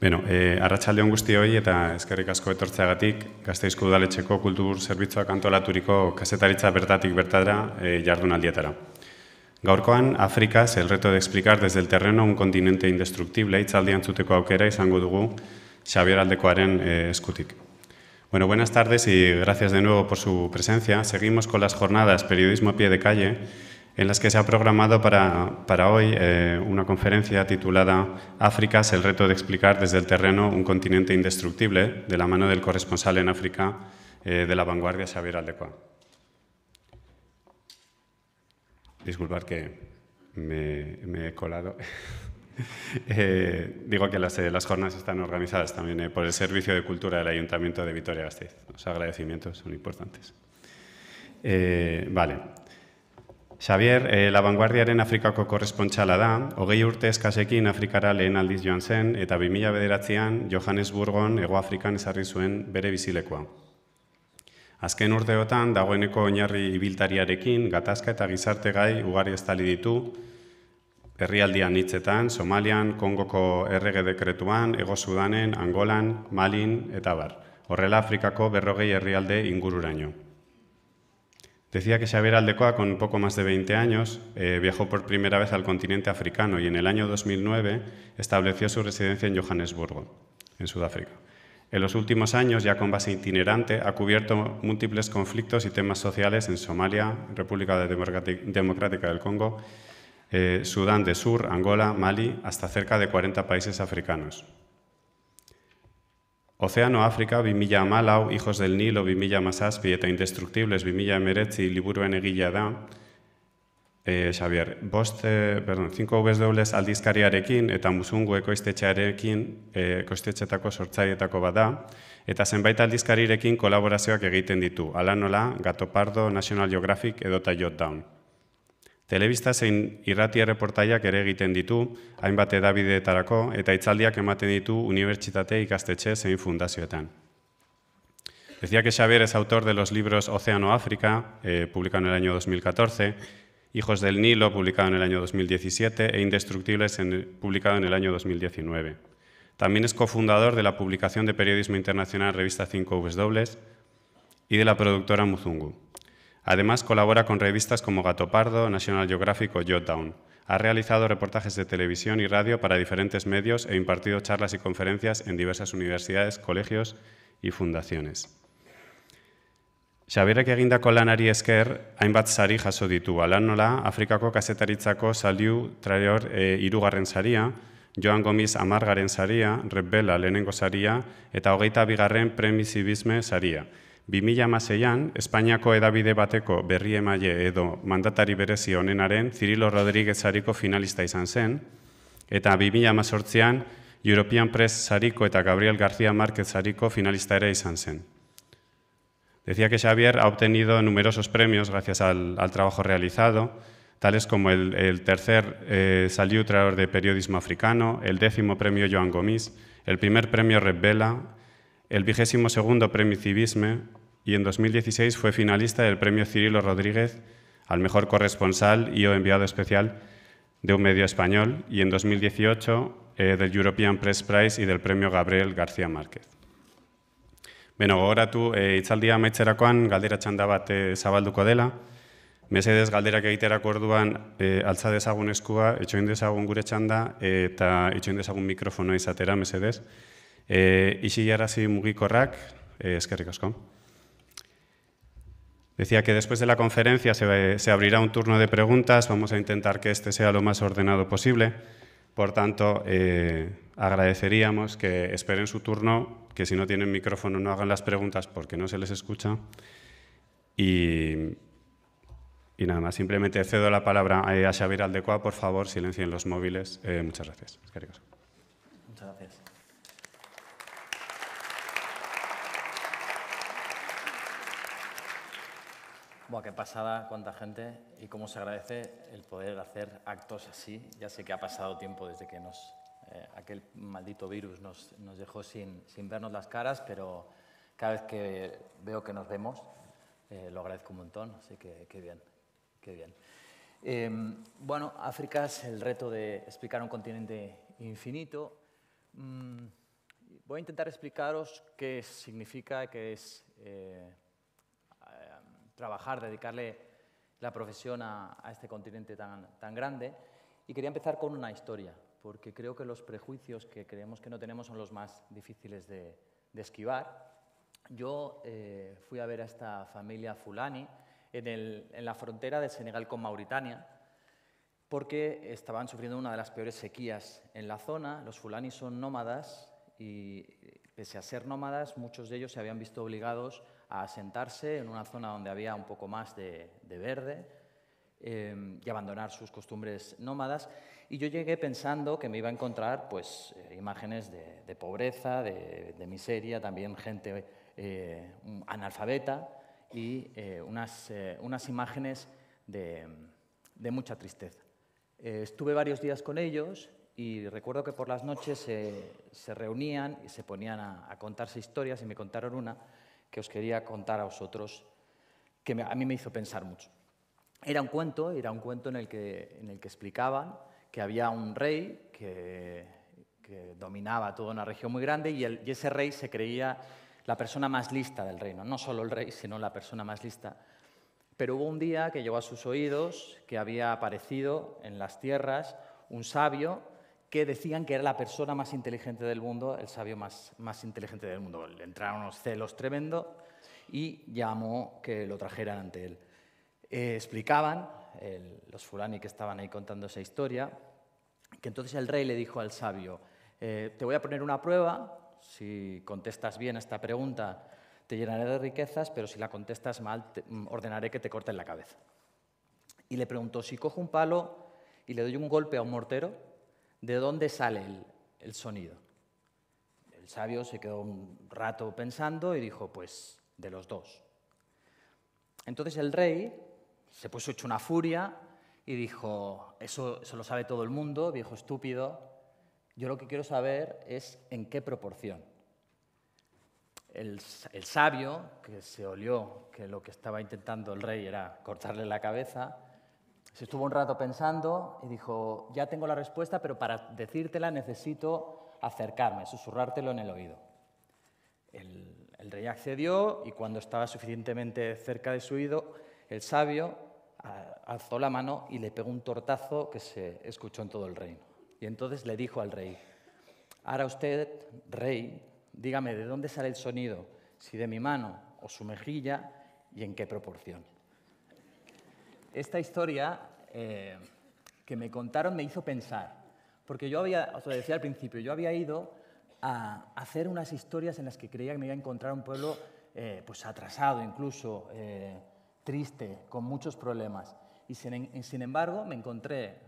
Bueno, e, eh, arratsalde on guzti hori eta eskerrik asko etortzeagatik Gasteizko udaletxeko kultur zerbitzuak antolaturiko kazetaritza bertatik bertara e, jardunaldietara. Gaurkoan Afrika el reto de explicar desde el terreno un continente indestructible hitzaldian zuteko aukera izango dugu Xavier Aldekoaren e, eskutik. Bueno, buenas tardes y gracias de nuevo por su presencia. Seguimos con las jornadas Periodismo a pie de calle, en las que se ha programado para, hoy eh, una conferencia titulada África es el reto de explicar desde el terreno un continente indestructible, de la mano del corresponsal en África eh, de la vanguardia Xavier Aldecoa. Disculpad que me, he colado. Eh, digo que las, las, jornadas están organizadas también por el Servicio de Cultura del Ayuntamiento de Vitoria-Gasteiz. Los agradecimientos son importantes. vale, Xavier, e, La Afrikako korrespontxala da, hogei urte eskasekin Afrikara lehen aldiz joan zen, eta 2000 bederatzean Johannesburgon Ego Afrikan ezarri zuen bere bizilekoa. Azken urteotan, dagoeneko oinarri ibiltariarekin, gatazka eta gizarte gai ugari tali ditu, herrialdian hitzetan, Somalian, Kongoko errege dekretuan, Ego Sudanen, Angolan, Malin, eta bar. Horrela Afrikako berrogei herrialde ingururaino. Decía que Xavier Aldecoa, con poco más de 20 años, eh, viajó por primera vez al continente africano y en el año 2009 estableció su residencia en Johannesburgo, en Sudáfrica. En los últimos años, ya con base itinerante, ha cubierto múltiples conflictos y temas sociales en Somalia, República Democrática del Congo, eh, Sudán del Sur, Angola, Mali, hasta cerca de 40 países africanos. Ozeano Afrika 2000 amalau, Hijos del Nilo 2000 amazazpi eta Indestructibles 2000 emeretzi liburuen egila da, Xabier, eh, Xavier, bost, perdon, 5 vz aldizkariarekin eta muzungu ekoiztetxearekin, e, eh, ekoiztetxetako sortzaietako bada, eta zenbait aldizkarirekin kolaborazioak egiten ditu, Alanola, nola, gatopardo National Geographic edo Jotdown. daun. Telebista zein irrati erreportaiak ere egiten ditu, hainbat edabideetarako eta itzaldiak ematen ditu unibertsitate ikastetxe zein fundazioetan. Decía que Xavier es autor de los libros Océano África, eh, publicado en el año 2014, Hijos del Nilo, publicado en el año 2017, e Indestructibles, publicado en el año 2019. También es cofundador de la publicación de periodismo internacional Revista 5W y de la productora Muzungu. Además, colabora con revistas como Gato Pardo, National Geographic o Yotown. Ha realizado reportajes de televisión y radio para diferentes medios e impartido charlas y conferencias en diversas universidades, colegios y fundaciones. Xavier egindako lanari esker, hainbat sari jaso ditu. Alan nola, Afrikako kazetaritzako saliu traior e, irugarren saria, Joan Gomis, amargaren saria, Rebela Lenengo saria, eta hogeita bigarren premizibizme saria. Vimilla Masellán, España edabide bateko berri emaile edo mandatari berezi honenaren Cirilo Rodríguez Sarico finalista y zen, eta Vimilla Masorcián, European Press Sarico eta Gabriel García Márquez Sarico finalista ere izan zen. Decía que Xavier ha obtenido numerosos premios gracias al, trabajo realizado, tales como el, tercer eh, de Periodismo Africano, el décimo premio Joan Gomis, el primer premio Rebela el vigésimo segundo Premio Civisme y en 2016 fue finalista del Premio Cirilo Rodríguez al mejor corresponsal y o enviado especial de un medio español y en 2018 eh, del European Press Prize y del Premio Gabriel García Márquez. Beno, ahora tú eh, itzaldia amaitzerakoan galdera txanda bat e, zabalduko dela. Mesedez galderak egiterako orduan e, altza dezagun eskua, etxoin dezagun gure txanda e, eta etxoin dezagun mikrofonoa izatera, mesedez. E, Mugikorrak, eh, eskerrik asko. Decía que después de la conferencia se, abrirá un turno de preguntas, vamos a intentar que este sea lo más ordenado posible. Por tanto, eh, agradeceríamos que esperen su turno, que si no tienen micrófono no hagan las preguntas porque no se les escucha. Y, nada más, simplemente cedo la palabra eh, a Xavier Aldecoa, por favor, silencien los móviles. muchas gracias. Buah, qué pasada, cuánta gente y cómo se agradece el poder hacer actos así. Ya sé que ha pasado tiempo desde que nos, eh, aquel maldito virus nos, dejó sin, vernos las caras, pero cada vez que veo que nos vemos, eh, lo agradezco un montón, así que qué bien, qué bien. Em, bueno, África es el reto de explicar un continente infinito. Mm, voy a intentar explicaros qué significa, qué es eh, trabajar, dedicarle la profesión a, este continente tan, grande. Y quería empezar con una historia, porque creo que los prejuicios que creemos que no tenemos son los más difíciles de, esquivar. Yo eh, fui a ver a esta familia Fulani en, la frontera de Senegal con Mauritania, porque estaban sufriendo una de las peores sequías en la zona. Los Fulani son nómadas y, eh, pese a ser nómadas, muchos de ellos se habían visto obligados a asentarse en una zona donde había un poco más de, verde em, y abandonar sus costumbres nómadas. Y yo llegué pensando que me iba a encontrar pues, eh, imágenes de, pobreza, de, miseria, también gente eh, analfabeta y eh, unas, unas, imágenes de, mucha tristeza. estuve varios días con ellos y recuerdo que por las noches se, reunían y se ponían a, a contarse historias y me contaron una que os quería contar a vosotros, que a mí me hizo pensar mucho. Era un cuento, era un cuento en el que, en el que explicaban que había un rey que, dominaba toda una región muy grande y, y ese rey se creía la persona más lista del reino, no solo el rey, sino la persona más lista. Pero hubo un día que llegó a sus oídos que había aparecido en las tierras un sabio que decían que era la persona más inteligente del mundo, el sabio más, más inteligente del mundo. Le entraron unos celos tremendo y llamó que lo trajeran ante él. Eh, explicaban, los fulani que estaban ahí contando esa historia, que entonces el rey le dijo al sabio, eh, te voy a poner una prueba, si contestas bien esta pregunta te llenaré de riquezas, pero si la contestas mal mm, ordenaré que te corten la cabeza. Y le preguntó, si cojo un palo y le doy un golpe a un mortero, de dónde sale el, sonido. El sabio se quedó un rato pensando y dijo, pues de los dos. Entonces el rey se puso hecho una furia y dijo, eso, lo sabe todo el mundo, viejo estúpido, yo lo que quiero saber es en qué proporción. el, sabio, que se olió que lo que estaba intentando el rey era cortarle la cabeza, se estuvo un rato pensando y dijo, ya tengo la respuesta, pero para decírtela necesito acercarme, susurrártelo en el oído. El, rey accedió y cuando estaba suficientemente cerca de su oído, el sabio alzó la mano y le pegó un tortazo que se escuchó en todo el reino. Y entonces le dijo al rey, ahora usted, rey, dígame de dónde sale el sonido, si de mi mano o su mejilla y en qué proporción esta historia eh, que me contaron me hizo pensar, porque yo había, os decía al principio, yo había ido a hacer unas historias en las que creía que me iba a encontrar un pueblo eh, pues atrasado incluso, eh, triste, con muchos problemas. Y sin, embargo me encontré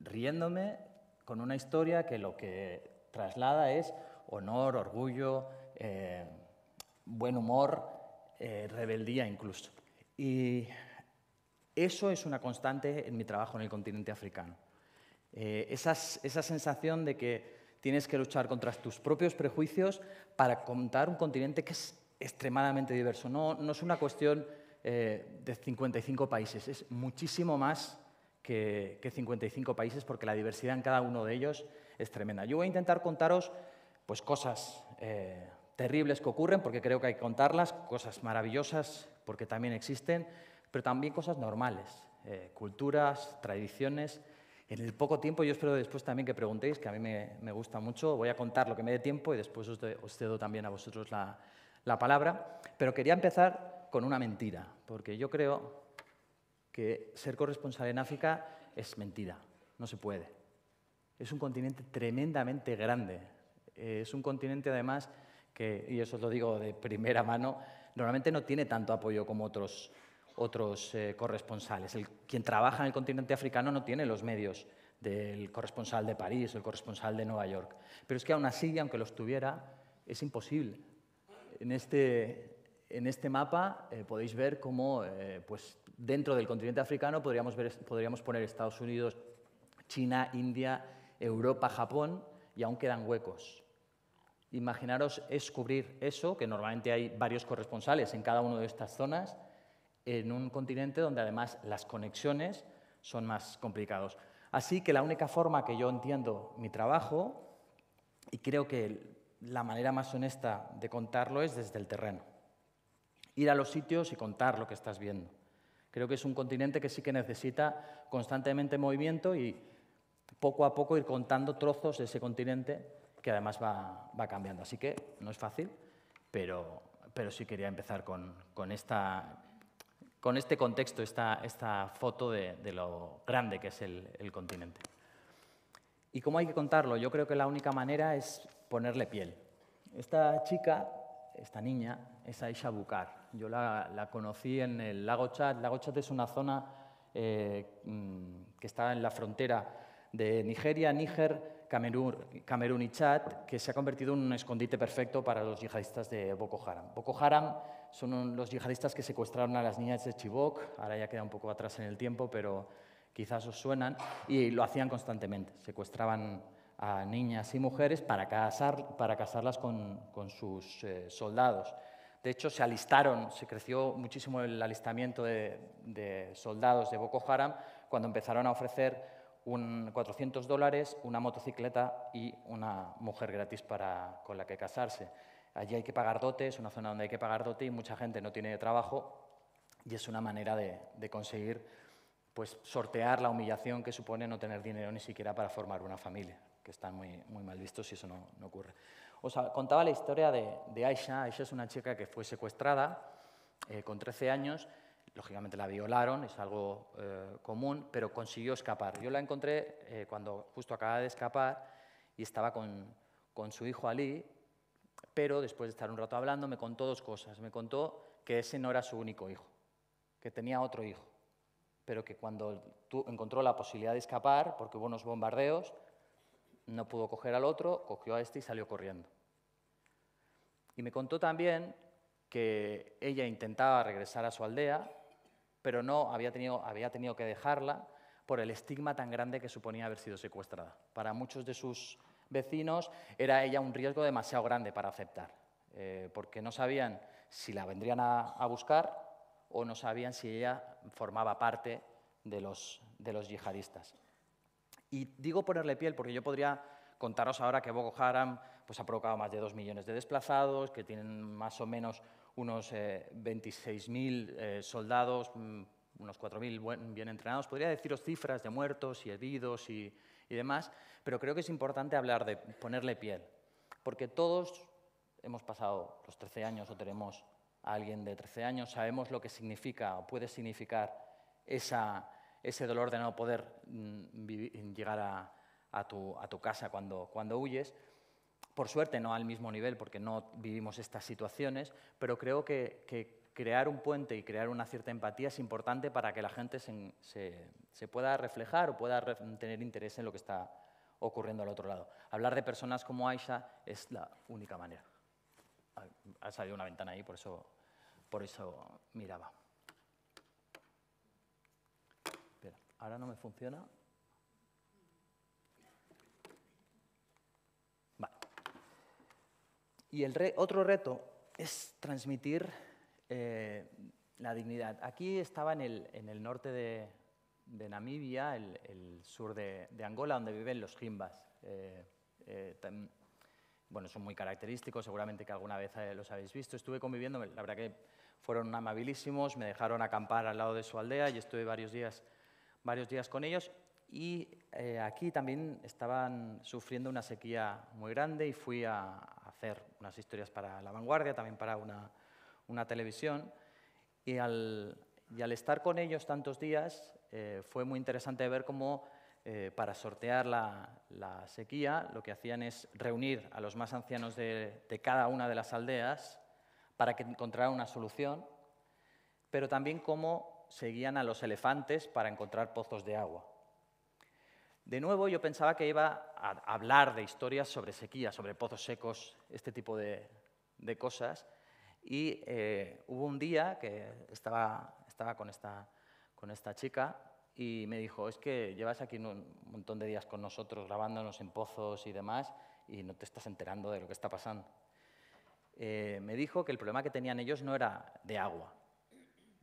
riéndome con una historia que lo que traslada es honor, orgullo, buen humor, rebeldía incluso. Y eso es una constante en mi trabajo en el continente africano. Eh, esa sensación de que tienes que luchar contra tus propios prejuicios para contar un continente que es extremadamente diverso. No, es una cuestión eh, de 55 países, es muchísimo más que, 55 países porque la diversidad en cada uno de ellos es tremenda. Yo voy a intentar contaros pues, cosas eh, terribles que ocurren porque creo que hay que contarlas, cosas maravillosas porque también existen pero también cosas normales, eh, culturas, tradiciones. En el poco tiempo, yo espero después también que preguntéis, que a mí me, gusta mucho, voy a contar lo que me dé tiempo y después os, cedo también a vosotros la, la palabra, pero quería empezar con una mentira, porque yo creo que ser corresponsal en África es mentira, no se puede. Es un continente tremendamente grande, es un continente además que, y eso os lo digo de primera mano, normalmente no tiene tanto apoyo como otros otros eh, corresponsales. El, quien trabaja en el continente africano no tiene los medios del corresponsal de París o el corresponsal de Nueva York. Pero es que aún así, aunque los tuviera, es imposible. En este, en este mapa eh, podéis ver cómo eh, pues, dentro del continente africano podríamos, ver, podríamos poner Estados Unidos, China, India, Europa, Japón, y aún quedan huecos. Imaginaros es cubrir eso, que normalmente hay varios corresponsales en cada una de estas zonas, en un continente donde además las conexiones son más complicados. Así que la única forma que yo entiendo mi trabajo, y creo que la manera más honesta de contarlo es desde el terreno. Ir a los sitios y contar lo que estás viendo. Creo que es un continente que sí que necesita constantemente movimiento y poco a poco ir contando trozos de ese continente que además va, va cambiando. Así que no es fácil, pero, pero sí quería empezar con, con esta con este contexto, esta, esta foto de, lo grande que es el, continente. ¿Y cómo hay que contarlo? Yo creo que la única manera es ponerle piel. Esta chica, esta niña, es Aisha Bukar. Yo la, conocí en el lago Chad. El lago Chad es una zona eh, mm, que está en la frontera de Nigeria, Níger, Camerún, Camerún y Chad, que se ha convertido en un escondite perfecto para los yihadistas de Boko Haram son los yihadistas que secuestraron a las niñas de Chibok, ahora ya queda un poco atrás en el tiempo, pero quizás os suenan, y lo hacían constantemente, secuestraban a niñas y mujeres para, para casarlas con, sus eh, soldados. De hecho, se alistaron, se creció muchísimo el alistamiento de, soldados de Boko Haram cuando empezaron a ofrecer un 400 dólares, una motocicleta y una mujer gratis con la que casarse. Allí hay que pagar dote, es una zona donde hay que pagar dote y mucha gente no tiene trabajo y es una manera de, conseguir pues, sortear la humillación que supone no tener dinero ni siquiera para formar una familia, que están muy, muy mal vistos si eso no, ocurre. Os contaba la historia de, Aisha. Aisha es una chica que fue secuestrada eh, con 13 años lógicamente la violaron, es algo eh, común, pero consiguió escapar. Yo la encontré eh, cuando justo acababa de escapar y estaba con, con, su hijo Ali pero después de estar un rato hablando me contó dos cosas. Me contó que ese no era su único hijo, que tenía otro hijo, pero que cuando encontró la posibilidad de escapar, porque hubo unos bombardeos, no pudo coger al otro, cogió a este y salió corriendo. Y me contó también que ella intentaba regresar a su aldea, pero no había tenido, había tenido que dejarla por el estigma tan grande que suponía haber sido secuestrada. Para muchos de sus vecinos, era ella un riesgo demasiado grande para aceptar, eh, porque no sabían si la vendrían a, buscar o no sabían si ella formaba parte de los, de los yihadistas. Y digo ponerle piel porque yo podría contaros ahora que Boko Haram pues, ha provocado más de dos millones de desplazados, que tienen más o menos unos 26.000 eh, eh, soldados, mm, unos 4.000 bien entrenados. Podría deciros cifras de muertos y heridos y, y demás, pero creo que es importante hablar de ponerle piel, porque todos hemos pasado los 13 años o tenemos a alguien de 13 años, sabemos lo que significa o puede significar esa, ese dolor de no poder mm, llegar a, tu, a, tu, casa cuando, cuando huyes. Por suerte no al mismo nivel, porque no vivimos estas situaciones, pero creo que, que crear un puente y crear una cierta empatía es importante para que la gente se, pueda reflejar o pueda tener interés en lo que está ocurriendo al otro lado. Hablar de personas como Aisha es la única manera. Ha salido una ventana ahí, por eso, por eso miraba. Espera, ahora no me funciona. Vale. Y el otro reto es transmitir eh, la dignidad. Aquí estaba en el, norte de, Namibia, el, sur de, Angola, donde viven los jimbas. Eh, eh, bueno, son muy característicos, seguramente que alguna vez los habéis visto. Estuve conviviendo, la verdad que fueron amabilísimos, me dejaron acampar al lado de su aldea y estuve varios días, varios días con ellos. Y aquí también estaban sufriendo una sequía muy grande y fui a hacer unas historias para la vanguardia, también para una, una televisión, y al, estar con ellos tantos días eh, fue muy interesante ver cómo eh, para sortear la, sequía lo que hacían es reunir a los más ancianos de, cada una de las aldeas para que encontraran una solución, pero también cómo seguían a los elefantes para encontrar pozos de agua. De nuevo, yo pensaba que iba a hablar de historias sobre sequía, sobre pozos secos, este tipo de cosas, y eh, hubo un día que estaba, estaba con, esta, con esta chica y me dijo, es que llevas aquí un montón de días con nosotros grabándonos en pozos y demás y no te estás enterando de lo que está pasando. Eh, me dijo que el problema que tenían ellos no era de agua.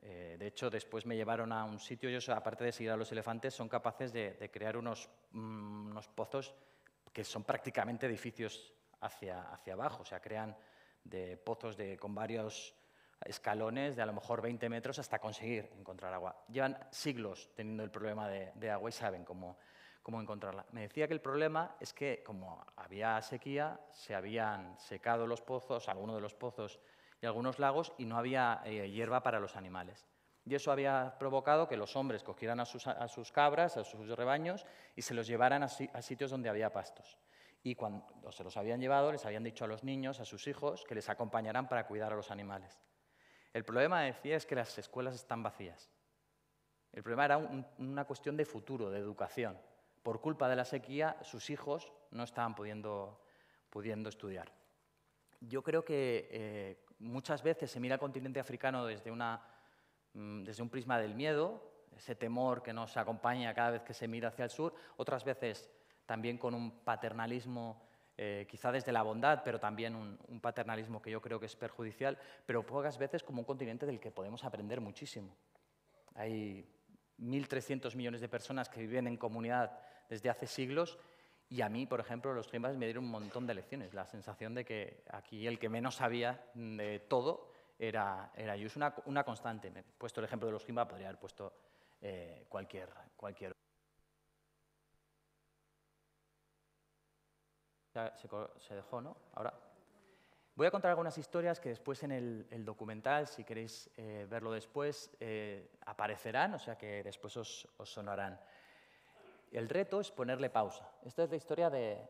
Eh, de hecho, después me llevaron a un sitio, ellos aparte de seguir a los elefantes, son capaces de, crear unos, mm, unos pozos que son prácticamente edificios hacia, hacia abajo, o sea, crean de pozos con varios escalones de a lo mejor 20 metros hasta conseguir encontrar agua. Llevan siglos teniendo el problema de, agua y saben cómo, encontrarla. Me decía que el problema es que como había sequía, se habían secado los pozos, algunos de los pozos y algunos lagos, y no había eh, hierba para los animales. Y eso había provocado que los hombres cogieran a sus, cabras, a sus rebaños, y se los llevaran a sitios donde había pastos. Y cuando se los habían llevado, les habían dicho a los niños, a sus hijos, que les acompañarán para cuidar a los animales. El problema, decía, es que las escuelas están vacías. El problema era una cuestión de futuro, de educación. Por culpa de la sequía, sus hijos no estaban pudiendo, pudiendo estudiar. Yo creo que eh, muchas veces se mira al continente africano desde, una, mm, desde un prisma del miedo, ese temor que nos acompaña cada vez que se mira hacia el sur. Otras veces también con un paternalismo, eh, quizá desde la bondad, pero también un, paternalismo que yo creo que es perjudicial, pero pocas veces como un continente del que podemos aprender muchísimo. Hay 1.300 millones de personas que viven en comunidad desde hace siglos y a mí, por ejemplo, los climas me dieron un montón de lecciones. La sensación de que aquí el que menos sabía de todo era, era yo. Es una, constante. puesto el ejemplo de los climas, podría haber puesto eh, cualquier, cualquier se, dejó, ¿no? Ahora. Voy a contar algunas historias que después en el, documental, si queréis eh, verlo después, eh, aparecerán, o sea que después os, sonarán. El reto es ponerle pausa. Esta es la historia de,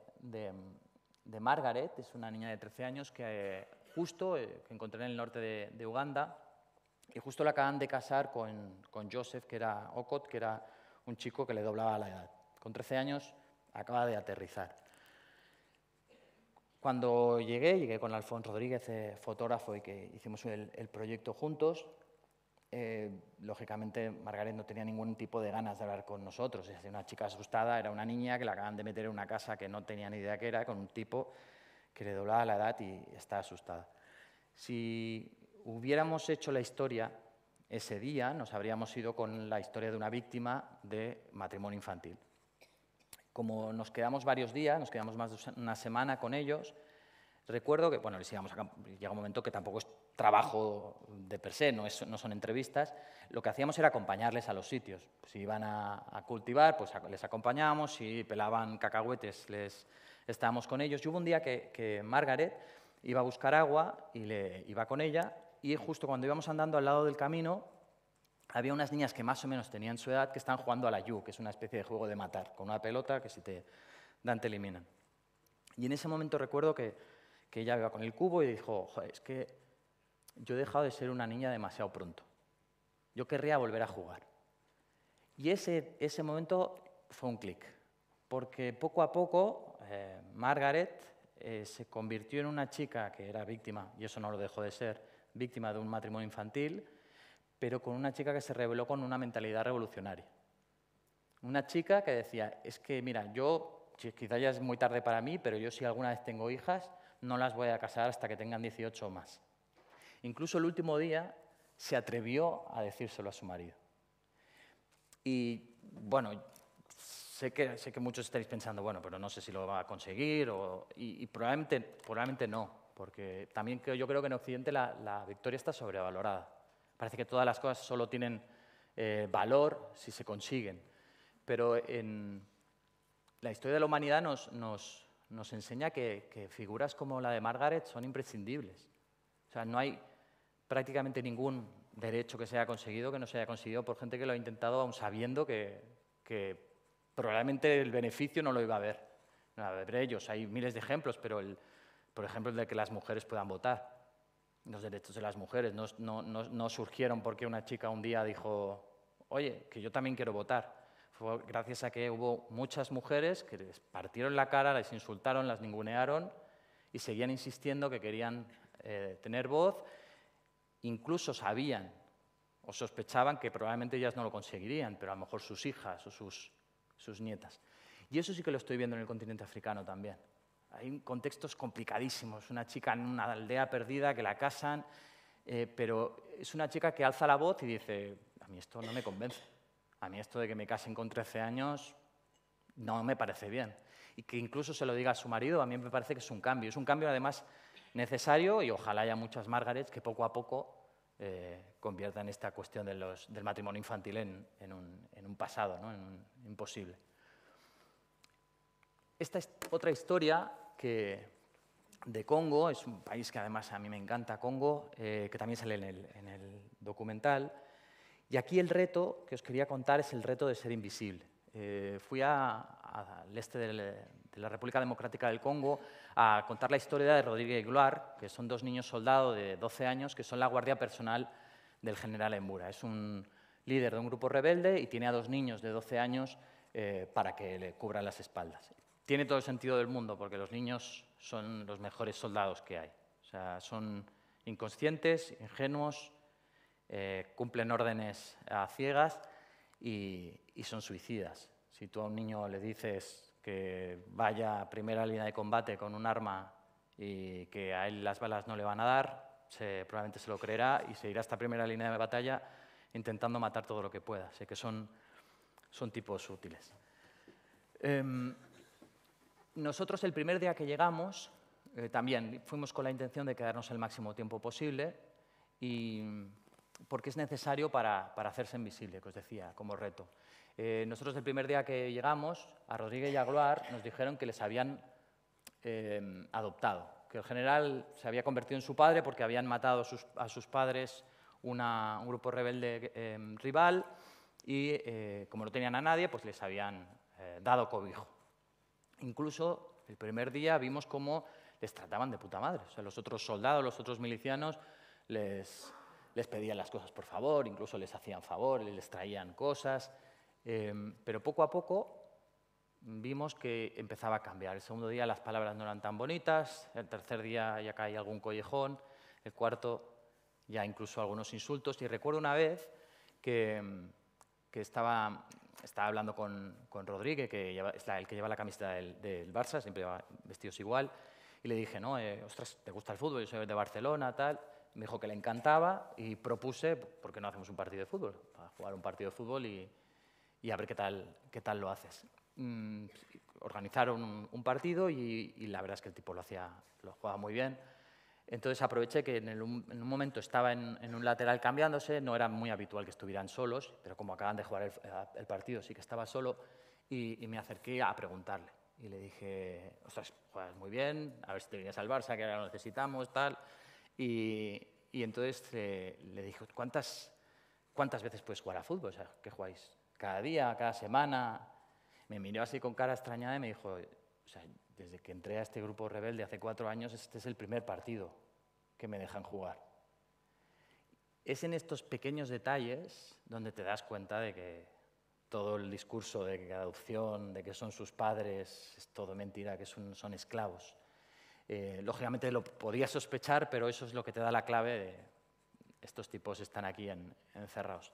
Margaret, es una niña de 13 años que justo, eh, encontré en el norte de, Uganda, y justo la acaban de casar con, Joseph, que era Okot, que era un chico que le doblaba la edad. Con 13 años acaba de aterrizar. Cuando llegué, llegué con Alfonso Rodríguez, eh, fotógrafo, y que hicimos el, proyecto juntos. Eh, lógicamente, Margaret no tenía ningún tipo de ganas de hablar con nosotros. Es una chica asustada, era una niña que la acaban de meter en una casa que no tenía ni idea que era, con un tipo que le doblaba la edad y está asustada. Si hubiéramos hecho la historia ese día, nos habríamos ido con la historia de una víctima de matrimonio infantil. Como nos quedamos varios días, nos quedamos más de una semana con ellos, recuerdo que, bueno, les íbamos llega un momento que tampoco es trabajo de per se, no, son entrevistas, lo que hacíamos era acompañarles a los sitios. Si iban a, cultivar, pues les acompañábamos, si pelaban cacahuetes, les, estábamos con ellos. Y hubo un día que, que Margaret iba a buscar agua y le iba con ella y justo cuando íbamos andando al lado del camino había unas niñas que más o menos tenían su edad que están jugando a la Yu, que es una especie de juego de matar, con una pelota que si te dan te eliminan. Y en ese momento recuerdo que, que ella iba con el cubo y dijo, es que yo he dejado de ser una niña demasiado pronto. Yo querría volver a jugar. Y ese, momento fue un clic, porque poco a poco eh, Margaret eh, se convirtió en una chica que era víctima, y eso no lo dejó de ser, víctima de un matrimonio infantil, pero con una chica que se reveló con una mentalidad revolucionaria. Una chica que decía, es que mira, yo, quizá ya es muy tarde para mí, pero yo si alguna vez tengo hijas, no las voy a casar hasta que tengan 18 o más. Incluso el último día se atrevió a decírselo a su marido. Y bueno, sé que, sé que muchos estaréis pensando, bueno, pero no sé si lo va a conseguir, y, probablemente, probablemente no, porque también yo creo que en Occidente la victoria está sobrevalorada. Parece que todas las cosas solo tienen eh, valor si se consiguen. Pero en la historia de la humanidad nos, nos, nos enseña que, que, figuras como la de Margaret son imprescindibles. O sea, no hay prácticamente ningún derecho que se haya conseguido que no se haya conseguido por gente que lo ha intentado aún sabiendo que, que probablemente el beneficio no lo iba a haber. No, a ellos, hay miles de ejemplos, pero el, por ejemplo el de que las mujeres puedan votar los derechos de las mujeres no, surgieron porque una chica un día dijo, oye, que yo también quiero votar. Fue gracias a que hubo muchas mujeres que les partieron la cara, les insultaron, las ningunearon y seguían insistiendo que querían eh, tener voz. Incluso sabían o sospechaban que probablemente ellas no lo conseguirían, pero a lo mejor sus hijas o sus nietas. Y eso sí que lo estoy viendo en el continente africano también. Hay contextos complicadísimos. Una chica en una aldea perdida que la casan, eh, pero es una chica que alza la voz y dice, a mí esto no me convence. A mí esto de que me casen con 13 años no me parece bien. Y que incluso se lo diga a su marido, a mí me parece que es un cambio. Es un cambio además necesario y ojalá haya muchas Margarets que poco a poco eh, conviertan esta cuestión de del matrimonio infantil en, un, en un, pasado, ¿no? en un imposible. Esta es otra historia que, de Congo, es un país que además a mí me encanta, Congo, eh, que también sale en el, documental. Y aquí el reto que os quería contar es el reto de ser invisible. Eh, fui al este de la República Democrática del Congo a contar la historia de Rodríguez Gloire, que son dos niños soldados de 12 años que son la guardia personal del general Embura. Es un líder de un grupo rebelde y tiene a dos niños de 12 años eh, para que le cubran las espaldas tiene todo el sentido del mundo, porque los niños son los mejores soldados que hay. O sea, son inconscientes, ingenuos, eh, cumplen órdenes a ciegas y, son suicidas. Si tú a un niño le dices que vaya a primera línea de combate con un arma y que a él las balas no le van a dar, probablemente se lo creerá y se irá hasta primera línea de batalla intentando matar todo lo que pueda. Sé que son, son tipos útiles. Em, nosotros el primer día que llegamos, eh, también fuimos con la intención de quedarnos el máximo tiempo posible, y, porque es necesario para, hacerse invisible, que os decía, como reto. Eh, nosotros el primer día que llegamos, a Rodríguez y a nos dijeron que les habían eh, adoptado, que el general se había convertido en su padre porque habían matado a sus padres un grupo rebelde rival y como no tenían a nadie, pues les habían dado cobijo. Incluso el primer día vimos cómo les trataban de puta madre. O los otros soldados, los otros milicianos, les, pedían las cosas por favor, incluso les hacían favor, les traían cosas. Em, pero poco a poco vimos que empezaba a cambiar. El segundo día las palabras no eran tan bonitas, el tercer día ya caía algún collejón, el cuarto ya incluso algunos insultos. Y recuerdo una vez que em, estaba estaba hablando con, con Rodríguez, que es el que lleva la camiseta del, del, Barça, siempre lleva vestidos igual, y le dije, no, eh, ostras, ¿te gusta el fútbol? Yo soy de Barcelona, tal. Me dijo que le encantaba y propuse, ¿por qué no hacemos un partido de fútbol? Para jugar un partido de fútbol y, y a ver qué tal, qué tal lo haces. Mm, organizaron un, partido y, y, la verdad es que el tipo lo, hacía, lo jugaba muy bien entonces aproveché que en, un momento estaba en, un lateral cambiándose, no era muy habitual que estuvieran solos, pero como acaban de jugar el, partido sí que estaba solo, y, me acerqué a preguntarle. Y le dije, ostras, juegas muy bien, a ver si te vienes al Barça, que ahora lo necesitamos, tal. Y, entonces eh, le dije, ¿cuántas, ¿cuántas veces puedes jugar a fútbol? O sea, ¿qué jugáis? ¿Cada día? ¿Cada semana? Me miró así con cara extrañada y me dijo, o sea, desde que entré a este grupo rebelde hace cuatro años, este es el primer partido que me dejan jugar. Es en estos pequeños detalles donde te das cuenta de que todo el discurso de que adopción, de que son sus padres, es todo mentira, que son, esclavos. Eh, lógicamente lo podías sospechar, pero eso es lo que te da la clave de estos tipos están aquí encerrados.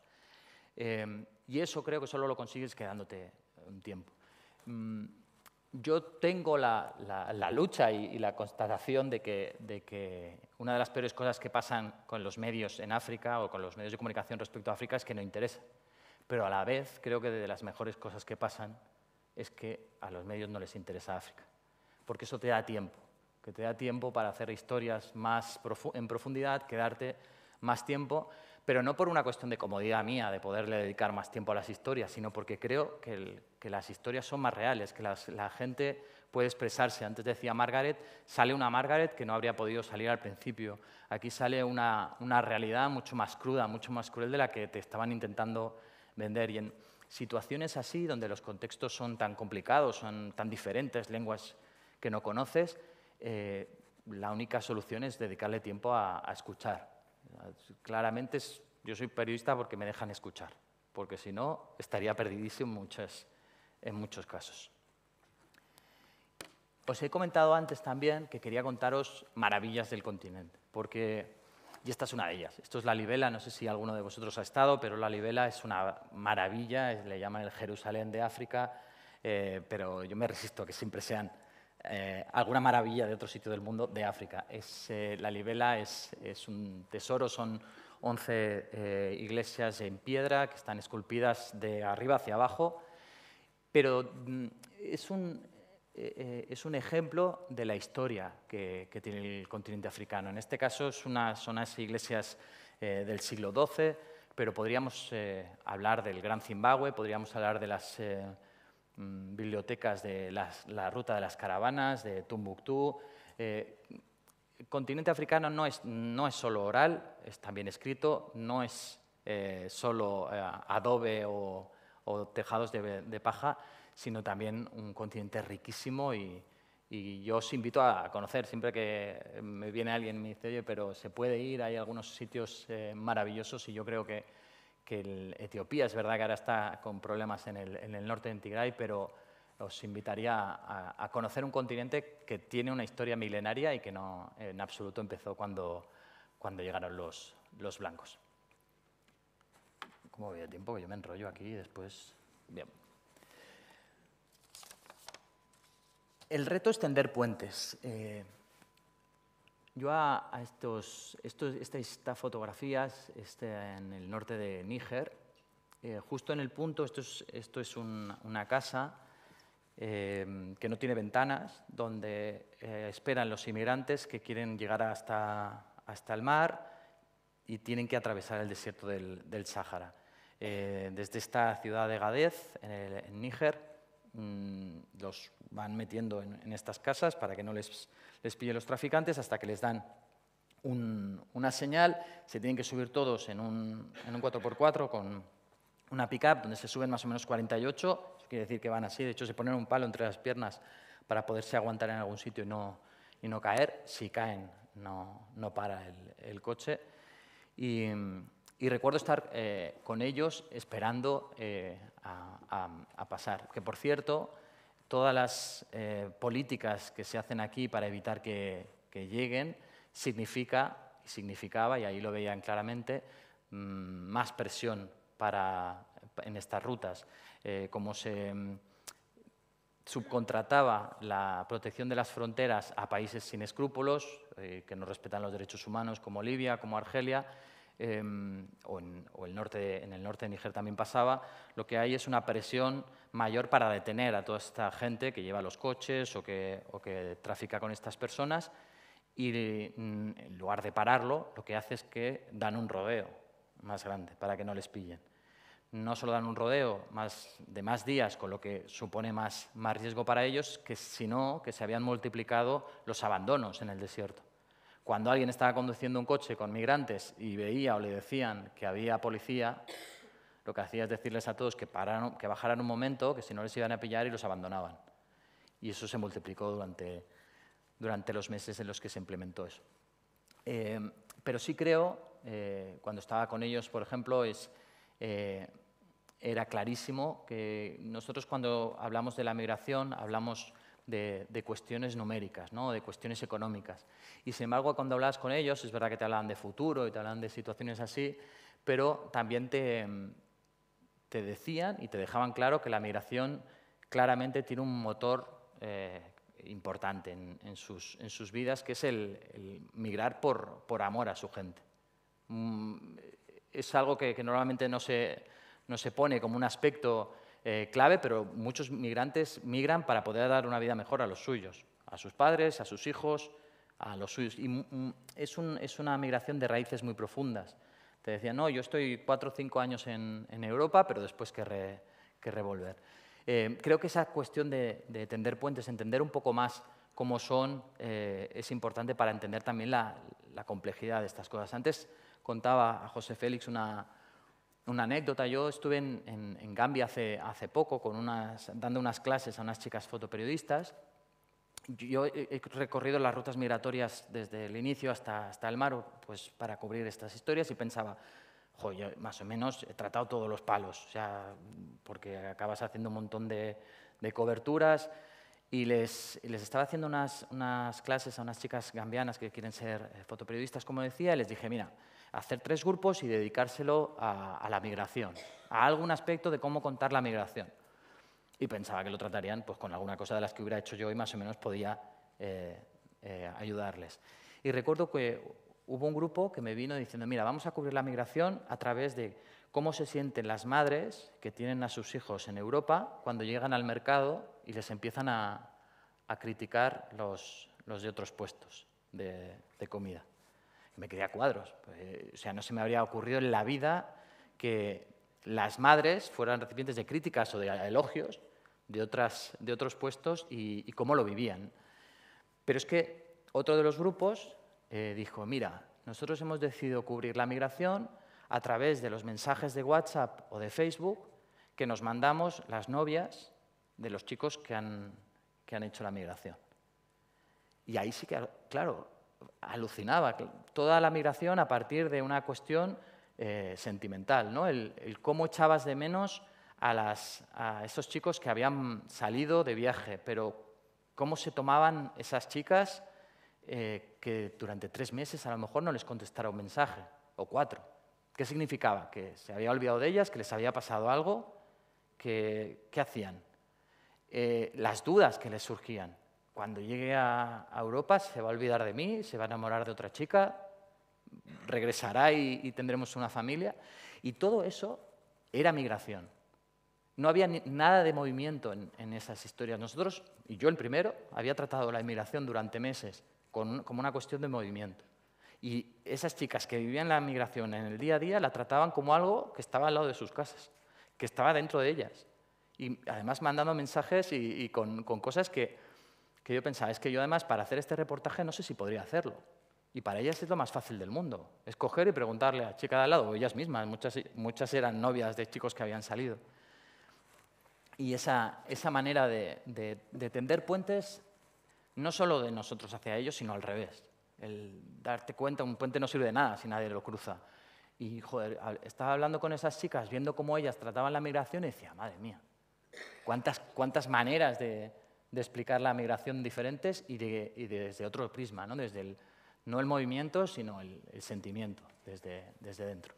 Eh, y eso creo que solo lo consigues quedándote un tiempo. Mm, yo tengo la, lucha y, la constatación de que, una de las peores cosas que pasan con los medios en África o con los medios de comunicación respecto a África es que no interesa. Pero a la vez creo que de las mejores cosas que pasan es que a los medios no les interesa África, porque eso te da tiempo, que te da tiempo para hacer historias más en profundidad, quedarte más tiempo pero no por una cuestión de comodidad mía, de poderle dedicar más tiempo a las historias, sino porque creo que, las historias son más reales, que la gente puede expresarse. Antes decía Margaret, sale una Margaret que no habría podido salir al principio. Aquí sale una, realidad mucho más cruda, mucho más cruel de la que te estaban intentando vender. Y en situaciones así, donde los contextos son tan complicados, son tan diferentes, lenguas que no conoces, eh, la única solución es dedicarle tiempo a escuchar Claramente yo soy periodista porque me dejan escuchar, porque si no estaría perdidísimo en, en muchos casos. Os he comentado antes también que quería contaros maravillas del continente, porque, y esta es una de ellas, esto es la libela, no sé si alguno de vosotros ha estado, pero la libela es una maravilla, le llaman el Jerusalén de África, eh, pero yo me resisto a que siempre sean eh, alguna maravilla de otro sitio del mundo, de África. Es, eh, la libela es, es, un tesoro, son 11 eh, iglesias en piedra que están esculpidas de arriba hacia abajo, pero mm, es un, es un ejemplo de la historia que, tiene el continente africano. En este caso es una, son unas iglesias del siglo XII, pero podríamos hablar del Gran Zimbabue, podríamos hablar de las Mm, bibliotecas de la ruta de las caravanas, de Tumbuctú. el eh, continente africano no es, no es solo oral, es también escrito, no es eh, solo eh, adobe o, tejados de, paja, sino también un continente riquísimo y, yo os invito a conocer, siempre que me viene alguien y me dice, pero se puede ir, hay algunos sitios maravillosos y yo creo que que Etiopía es verdad que ahora está con problemas en el, norte de Tigray, pero os invitaría a, conocer un continente que tiene una historia milenaria y que no en absoluto empezó cuando, cuando llegaron los, los blancos. ¿Cómo voy de tiempo? Que yo me enrollo aquí y después... Bien. El reto es tender puentes. Eh, yo a, estos, este, estas fotografías este, en el norte de Níger, eh, justo en el punto, esto es, una casa eh, que no tiene ventanas, donde eh, esperan los inmigrantes que quieren llegar hasta, hasta el mar y tienen que atravesar el desierto del, Sahara. Sáhara. desde esta ciudad de Gadez, en, en Níger, Mm, los van metiendo en, estas casas para que no les, les pille los traficantes hasta que les dan una señal. Se tienen que subir todos en un, en un 4x4 con una pickup donde se suben más o menos 48. quiere decir que van así. De hecho, se ponen un palo entre las piernas para poderse aguantar en algún sitio y no, y no caer. Si caen, no, no para el, el coche. Y, mm, y recuerdo estar eh, con ellos esperando eh, a, pasar. Que por cierto, todas las eh, políticas que se hacen aquí para evitar que, lleguen significa y significaba, y ahí lo veían claramente, mm, más presión en estas rutas. como se mm, subcontrataba la protección de las fronteras a países sin escrúpulos, que no respetan los derechos humanos, como Libia, como Argelia, Em, o, en, el norte de, en el norte de Níger también pasaba, lo que hay es una presión mayor para detener a toda esta gente que lleva los coches o que, o trafica con estas personas y mm, en lugar de pararlo, lo que hace es que dan un rodeo más grande para que no les pillen. No solo dan un rodeo más, de más días, con lo que supone más, riesgo para ellos, sino que se habían multiplicado los abandonos en el desierto cuando alguien estaba conduciendo un coche con migrantes y veía o le decían que había policía, lo que hacía es decirles a todos que, pararan, que bajaran un momento, que si no les iban a pillar y los abandonaban. Y eso se multiplicó durante, durante los meses en los que se implementó eso. Eh, pero sí creo, eh, cuando estaba con ellos, por ejemplo, es, eh, era clarísimo que nosotros cuando hablamos de la migración hablamos de, cuestiones numéricas, ¿no? de cuestiones económicas. Y sin embargo, cuando hablas con ellos, es verdad que te hablan de futuro y te hablan de situaciones así, pero también te, te decían y te dejaban claro que la migración claramente tiene un motor eh, importante en, sus, en, sus, vidas, que es el, migrar por, amor a su gente. Mm, es algo que, normalmente no no se pone como un aspecto eh, clave, pero muchos migrantes migran para poder dar una vida mejor a los suyos, a sus padres, a sus hijos, a los suyos. Y mm, mm, es, una migración de raíces muy profundas. Te decía, no, yo estoy cuatro o cinco años en, Europa, pero después que revolver. Eh, creo que esa cuestión de, tender puentes, entender un poco más cómo son, eh, es importante para entender también la, complejidad de estas cosas. Antes contaba a José Félix una, una anécdota. Yo estuve en, Gambia hace, hace poco con dando unas clases a unas chicas fotoperiodistas. Yo he recorrido las rutas migratorias desde el inicio hasta, hasta el mar pues, para cubrir estas historias y pensaba, jo, yo más o menos he tratado todos los palos, o sea, porque acabas haciendo un montón de, coberturas. Y les, les, estaba haciendo unas, unas clases a unas chicas gambianas que quieren ser eh, fotoperiodistas, como decía, y les dije, mira, hacer tres grupos y dedicárselo a, la migración, a algún aspecto de cómo contar la migración. Y pensaba que lo tratarían pues, con alguna cosa de las que hubiera hecho yo y más o menos podía eh, eh, ayudarles. Y recuerdo que hubo un grupo que me vino diciendo, mira, vamos a cubrir la migración a través de cómo se sienten las madres que tienen a sus hijos en Europa cuando llegan al mercado y les empiezan a, criticar los, de otros puestos de comida me quedé a cuadros. Pues, eh, o sea, no se me habría ocurrido en la vida que las madres fueran recipientes de críticas o de elogios de, otras, de otros puestos y, cómo lo vivían. Pero es que otro de los grupos eh, dijo, mira, nosotros hemos decidido cubrir la migración a través de los mensajes de WhatsApp o de Facebook que nos mandamos las novias de los chicos que han, que han hecho la migración. Y ahí sí que, claro, alucinaba toda la migración a partir de una cuestión eh, sentimental, ¿no? El, cómo echabas de menos a, esos chicos que habían salido de viaje, pero cómo se tomaban esas chicas eh, que durante tres meses a lo mejor no les contestara un mensaje, o cuatro. ¿Qué significaba? ¿Que se había olvidado de ellas? ¿Que les había pasado algo? ¿Qué, hacían? Eh, las dudas que les surgían cuando llegue a, Europa se va a olvidar de mí, se va a enamorar de otra chica, regresará y, tendremos una familia. Y todo eso era migración. No había nada de movimiento en, esas historias. Nosotros, y yo el primero, había tratado la inmigración durante meses como una cuestión de movimiento. Y esas chicas que vivían la migración en el día a día la trataban como algo que estaba al lado de sus casas, que estaba dentro de ellas. Y además mandando mensajes y, con, cosas que que yo pensaba, es que yo además para hacer este reportaje no sé si podría hacerlo. Y para ellas es lo más fácil del mundo, escoger y preguntarle a chica de al lado, o ellas mismas, muchas, muchas eran novias de chicos que habían salido. Y esa, esa manera de, tender puentes, no solo de nosotros hacia ellos, sino al revés. El darte cuenta, un puente no sirve de nada si nadie lo cruza. Y, joder, estaba hablando con esas chicas, viendo cómo ellas trataban la migración, y decía, madre mía, cuántas, cuántas maneras de, de explicar la migración diferentes y, desde otro prisma, ¿no? desde el, no el movimiento, sino el, sentimiento desde, desde, dentro.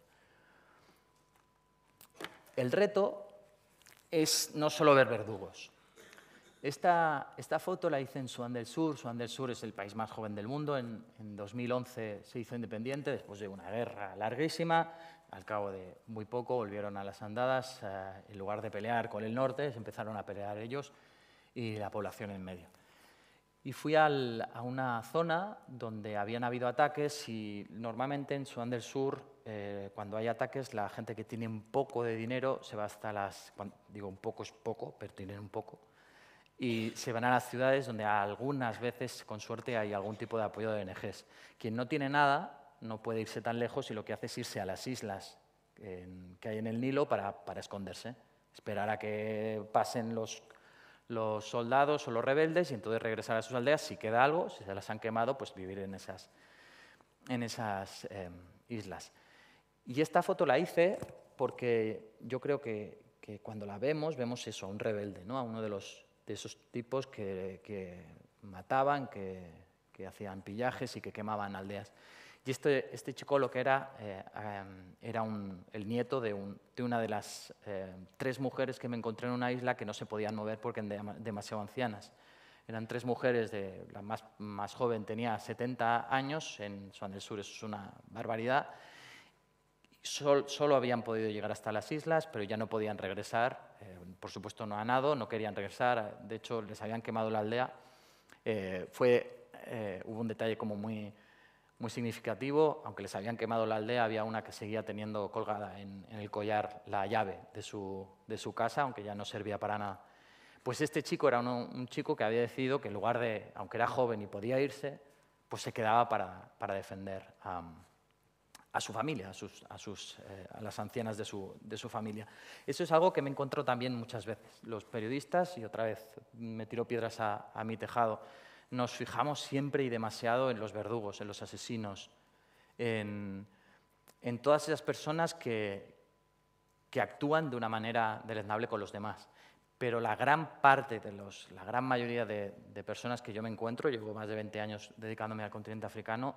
El reto es no solo ver verdugos. Esta, esta, foto la hice en Sudán del Sur. Suán del Sur es el país más joven del mundo. En, 2011 se hizo independiente después de una guerra larguísima. Al cabo de muy poco volvieron a las andadas. Eh, en lugar de pelear con el norte, se empezaron a pelear ellos y la población en medio. Y fui a una zona donde habían habido ataques y normalmente en Sudán del Sur, eh, cuando hay ataques, la gente que tiene un poco de dinero se va hasta las... digo, un poco es poco, pero tiene un poco. Y se van a las ciudades donde algunas veces, con suerte, hay algún tipo de apoyo de ONGs. Quien no tiene nada no puede irse tan lejos y lo que hace es irse a las islas que hay en el Nilo para, para esconderse, esperar a que pasen los los soldados o los rebeldes y entonces regresar a sus aldeas. Si queda algo, si se las han quemado, pues vivir en esas, em, islas. Y esta foto la hice porque yo creo que, cuando la vemos, vemos eso, a un rebelde, ¿no? a uno de, esos tipos que, mataban, que, que hacían pillajes y que quemaban aldeas. Y este, este lo que era, eh, era un, el nieto de, de, una de las eh, tres mujeres que me encontré en una isla que no se podían mover porque eran demasiado ancianas. Eran tres mujeres, de, la más, más joven tenía 70 años, en Suan del Sur eso es una barbaridad, solo habían podido llegar hasta las islas, pero ya no podían regresar. Eh, por supuesto, no han nado, no querían regresar. De hecho, les habían quemado la aldea. fue, hubo un detalle como muy, muy significativo, aunque les habían quemado la aldea, había una que seguía teniendo colgada en, el collar la llave de su, casa, aunque ya no servía para nada. Pues este chico era un, chico que había decidido que en lugar de, aunque era joven y podía irse, pues se quedaba para, defender a, su familia, a, eh, a, las ancianas de su, familia. Eso es algo que me encontró también muchas veces. Los periodistas, y otra vez me tiró piedras a mi tejado, nos fijamos siempre y demasiado en los verdugos, en los asesinos, en, todas esas personas que, actúan de una manera deleznable con los demás. Pero la gran parte de los, la gran mayoría de, personas que yo me encuentro, llevo más de 20 años dedicándome al continente africano,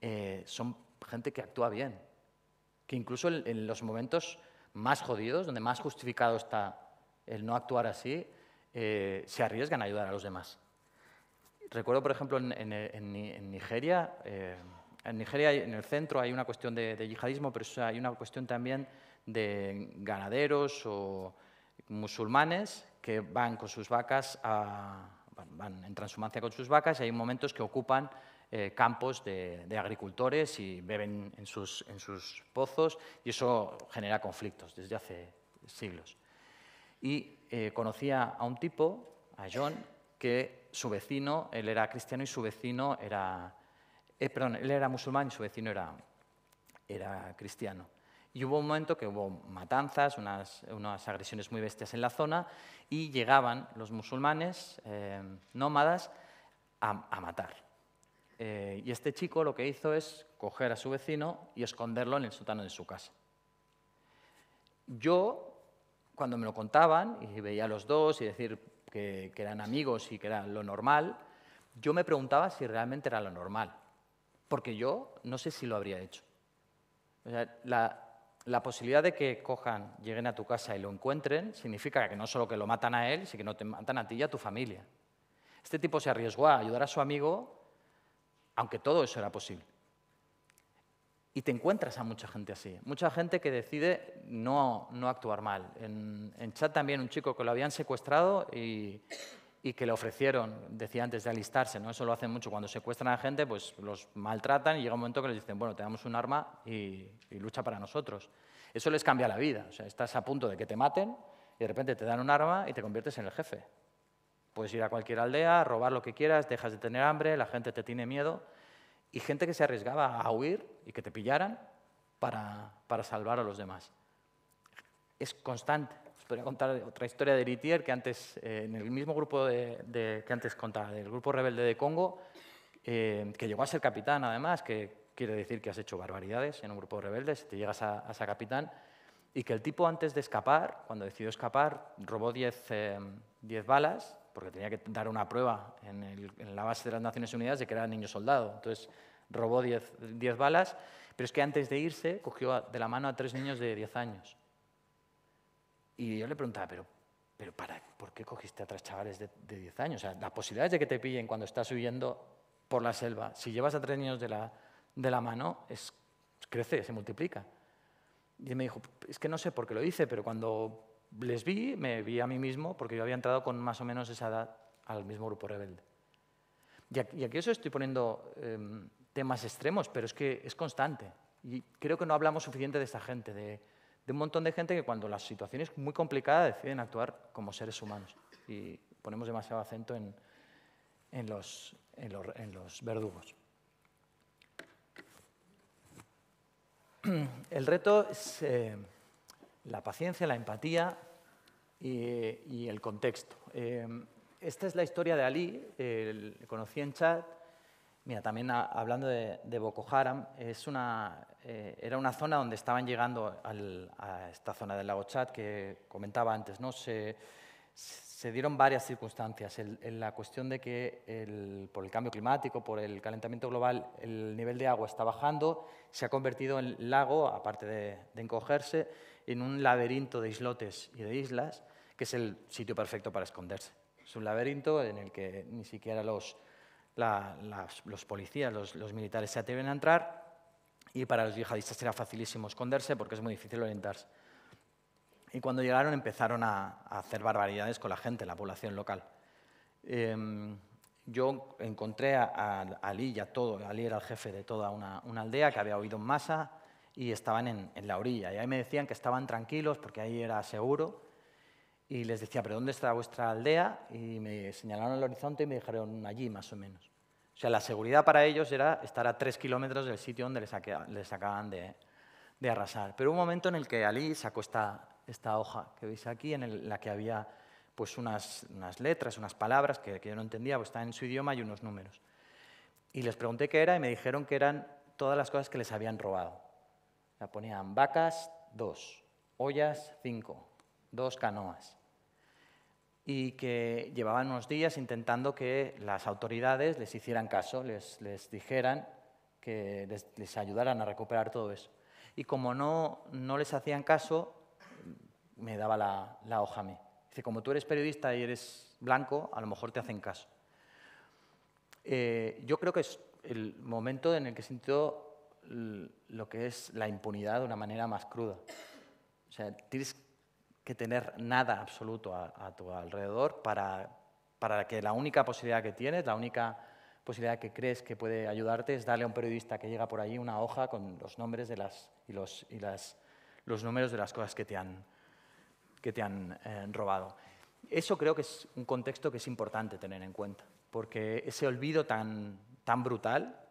eh, son gente que actúa bien, que incluso en, los momentos más jodidos, donde más justificado está el no actuar así, eh, se arriesgan a ayudar a los demás. Recuerdo, por ejemplo, en, Nigeria, eh, en Nigeria, en el centro, hay una cuestión de, yihadismo, pero hay una cuestión también de ganaderos o musulmanes que van con sus vacas, van, en transhumancia con sus vacas y hay momentos que ocupan eh, campos de, agricultores y beben en sus, sus pozos y eso genera conflictos desde hace siglos. Y eh, conocía a un tipo, a John, que su vecino, él era cristiano y su vecino era, eh, perdón, él era musulmán y su vecino era, era cristiano. Y hubo un momento que hubo matanzas, unas, unas agresiones muy bestias en la zona, y llegaban los musulmanes eh, nómadas a, matar. Eh, y este chico lo que hizo es coger a su vecino y esconderlo en el sótano de su casa. Yo, cuando me lo contaban y veía a los dos y decir, que, eran amigos y que era lo normal, yo me preguntaba si realmente era lo normal, porque yo no sé si lo habría hecho. la, posibilidad de que cojan, lleguen a tu casa y lo encuentren, significa que no solo que lo matan a él, sino que no te matan a ti y a tu familia. Este tipo se arriesgó a ayudar a su amigo, aunque todo eso era posible. Y te encuentras a mucha gente así, mucha gente que decide no, no actuar mal. En, chat también un chico que lo habían secuestrado y, que le ofrecieron, decía antes de alistarse, ¿no? eso lo hacen mucho, cuando secuestran a gente pues los maltratan y llega un momento que les dicen, bueno, te damos un arma y, y lucha para nosotros. Eso les cambia la vida, o sea, estás a punto de que te maten y de repente te dan un arma y te conviertes en el jefe. Puedes ir a cualquier aldea, robar lo que quieras, dejas de tener hambre, la gente te tiene miedo y gente que se arriesgaba a huir y que te pillaran para, salvar a los demás. Es constante. Os podría contar otra historia de Litier que antes, eh, en el mismo grupo que antes contaba, del grupo rebelde de Congo, eh, que llegó a ser capitán además, que quiere decir que has hecho barbaridades en un grupo de rebeldes, te llegas a, a ser capitán, y que el tipo antes de escapar, cuando decidió escapar, robó 10 eh, balas porque tenía que dar una prueba en, la base de las Naciones Unidas de que era niño soldado. Entonces robó 10 balas, pero es que antes de irse cogió de la mano a tres niños de 10 años. Y yo le preguntaba, pero, pero para, ¿por qué cogiste a tres chavales de, 10 años? O sea, las posibilidades de que te pillen cuando estás huyendo por la selva, si llevas a tres niños de la, de la mano, es, crece, se multiplica. Y él me dijo, es que no sé por qué lo hice, pero cuando les vi, me vi a mí mismo, porque yo había entrado con más o menos esa edad al mismo grupo rebelde. Y aquí, eso estoy poniendo em, temas extremos, pero es que es constante. Y creo que no hablamos suficiente de esta gente, de, un montón de gente que cuando la situación es muy complicada deciden actuar como seres humanos. Y ponemos demasiado acento en, los, verdugos. El reto es... Eh, la paciencia, la empatía y, el contexto. Eh, esta es la historia de Ali, conocí en chat. Mira, también hablando de, Boko Haram, eh, era una zona donde estaban llegando a esta zona del lago Chad que comentaba antes. ¿no? Se, dieron varias circunstancias. en la cuestión de que por el cambio climático, por el calentamiento global, el nivel de agua está bajando, se ha convertido en lago, aparte de encogerse, en un laberinto de islotes y de islas, que es el sitio perfecto para esconderse. Es un laberinto en el que ni siquiera los, los policías, los, militares se atreven a entrar y para los yihadistas era facilísimo esconderse porque es muy difícil orientarse. Y cuando llegaron empezaron a, hacer barbaridades con la gente, la población local. Em, yo encontré a, Ali y a todo, Ali era el jefe de toda una, una aldea que había oído en masa, y estaban en, la orilla. Y ahí me decían que estaban tranquilos porque ahí era seguro. Y les decía, ¿pero dónde está vuestra aldea? Y me señalaron el horizonte y me dijeron allí más o menos. O sea, la seguridad para ellos era estar a tres kilómetros del sitio donde les, les acaban de, arrasar. Pero hubo un momento en el que Ali sacó esta, esta hoja que veis aquí, en la que había pues unas, unas letras, unas palabras que, yo no entendía, pues estaban en su idioma y unos números. Y les pregunté qué era y me dijeron que eran todas las cosas que les habían robado. La ponían vacas, dos, ollas, cinco, dos canoas. Y que llevaban unos días intentando que las autoridades les hicieran caso, les, les dijeran que les, ayudaran a recuperar todo eso. Y como no, no les hacían caso, me daba la, hoja a mí. Dice, como tú eres periodista y eres blanco, a lo mejor te hacen caso. Eh, yo creo que es el momento en el que sintió lo que es la impunidad de una manera más cruda. O sea, tienes que tener nada absoluto a, tu alrededor para, que la única posibilidad que tienes, la única posibilidad que crees que puede ayudarte es darle a un periodista que llega por allí una hoja con los nombres de las, y, los, números de las cosas que te han, que te han eh, robado. Eso creo que es un contexto que es importante tener en cuenta, porque ese olvido tan, tan brutal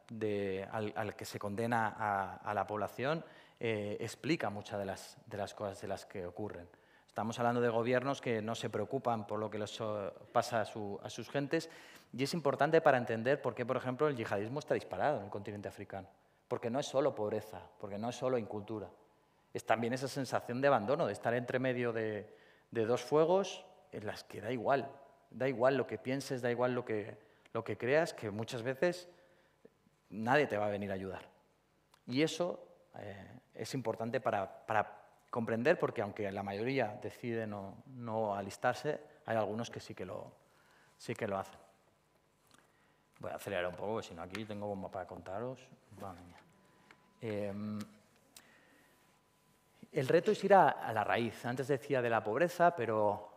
al, que se condena a, la población eh, explica muchas de las, cosas de las que ocurren. Estamos hablando de gobiernos que no se preocupan por lo que les eh, pasa a, sus gentes y es importante para entender por qué, por ejemplo, el yihadismo está disparado en el continente africano. Porque no es solo pobreza, porque no es solo incultura. Es también esa sensación de abandono, de estar entre medio de, dos fuegos en las que da igual. Da igual lo que pienses, da igual lo que creas, que muchas veces nadie te va a venir a ayudar. Y eso eh, es importante para, comprender, porque aunque la mayoría decide no, no, alistarse, hay algunos que sí que lo, sí que lo hacen. Voy a acelerar un poco, porque si no aquí tengo bomba para contaros. Eh, el reto es ir a, la raíz. Antes decía de la pobreza, pero,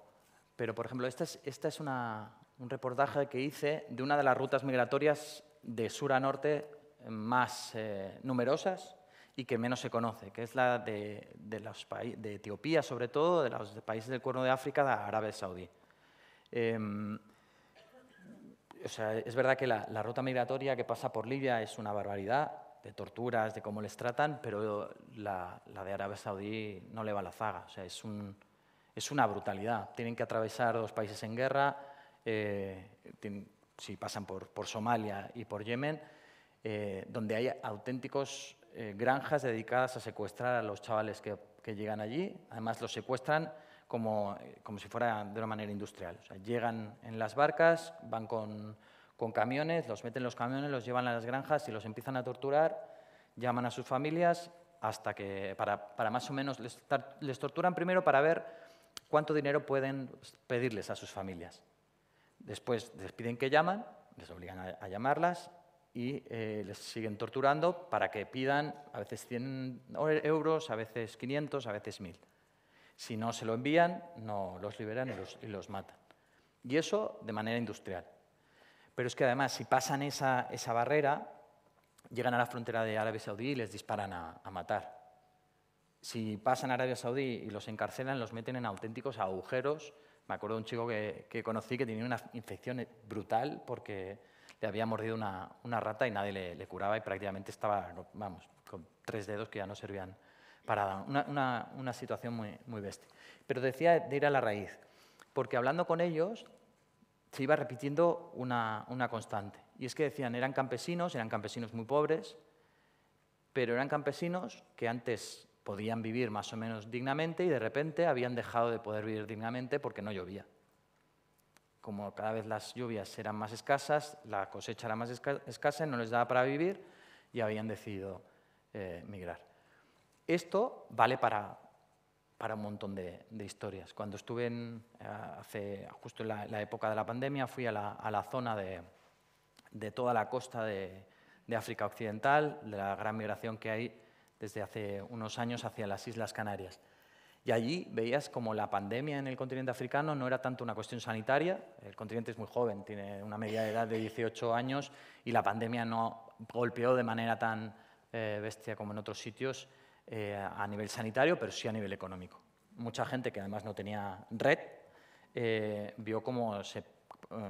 pero por ejemplo, este es, esta es un reportaje que hice de una de las rutas migratorias de sur a norte más eh, numerosas y que menos se conoce, que es la de, de, los de Etiopía, sobre todo, de los países del Cuerno de África, de Arabia Saudí. Em, o sea, es verdad que la, ruta migratoria que pasa por Libia es una barbaridad, de torturas, de cómo les tratan, pero la, de Arabia Saudí no le va la zaga. O sea, es, un, es una brutalidad. Tienen que atravesar dos países en guerra, eh, tienen, si pasan por, Somalia y por Yemen, eh, donde hay auténticos eh, granjas dedicadas a secuestrar a los chavales que, llegan allí. Además, los secuestran como, como, si fuera de una manera industrial. llegan en las barcas, van con, camiones, los meten en los camiones, los llevan a las granjas y los empiezan a torturar, llaman a sus familias hasta que, para, más o menos, les torturan primero para ver cuánto dinero pueden pedirles a sus familias. Después les piden que llaman, les obligan a, llamarlas y eh, les siguen torturando para que pidan a veces 100 euros, a veces 500, a veces 1000. Si no se lo envían, no los liberan y los, matan. Y eso de manera industrial. Pero es que además, si pasan esa, barrera, llegan a la frontera de Arabia Saudí y les disparan a, matar. Si pasan a Arabia Saudí y los encarcelan, los meten en auténticos agujeros me acuerdo de un chico que, conocí que tenía una infección brutal porque le había mordido una, una rata y nadie le, curaba y prácticamente estaba, vamos, con tres dedos que ya no servían para nada. Una, una, una situación muy, muy bestia. Pero decía de ir a la raíz, porque hablando con ellos se iba repitiendo una, una constante. Y es que decían, eran campesinos, eran campesinos muy pobres, pero eran campesinos que antes podían vivir más o menos dignamente y de repente habían dejado de poder vivir dignamente porque no llovía. Como cada vez las lluvias eran más escasas, la cosecha era más escasa, no les daba para vivir y habían decidido eh, migrar. Esto vale para, para un montón de, historias. Cuando estuve en, eh, hace, justo en la, época de la pandemia, fui a la, zona de, toda la costa de, de África Occidental, de la gran migración que hay desde hace unos años hacia las Islas Canarias. Y allí veías como la pandemia en el continente africano no era tanto una cuestión sanitaria, el continente es muy joven, tiene una media de edad de 18 años y la pandemia no golpeó de manera tan eh, bestia como en otros sitios eh, a nivel sanitario, pero sí a nivel económico. Mucha gente que además no tenía red eh, vio cómo se,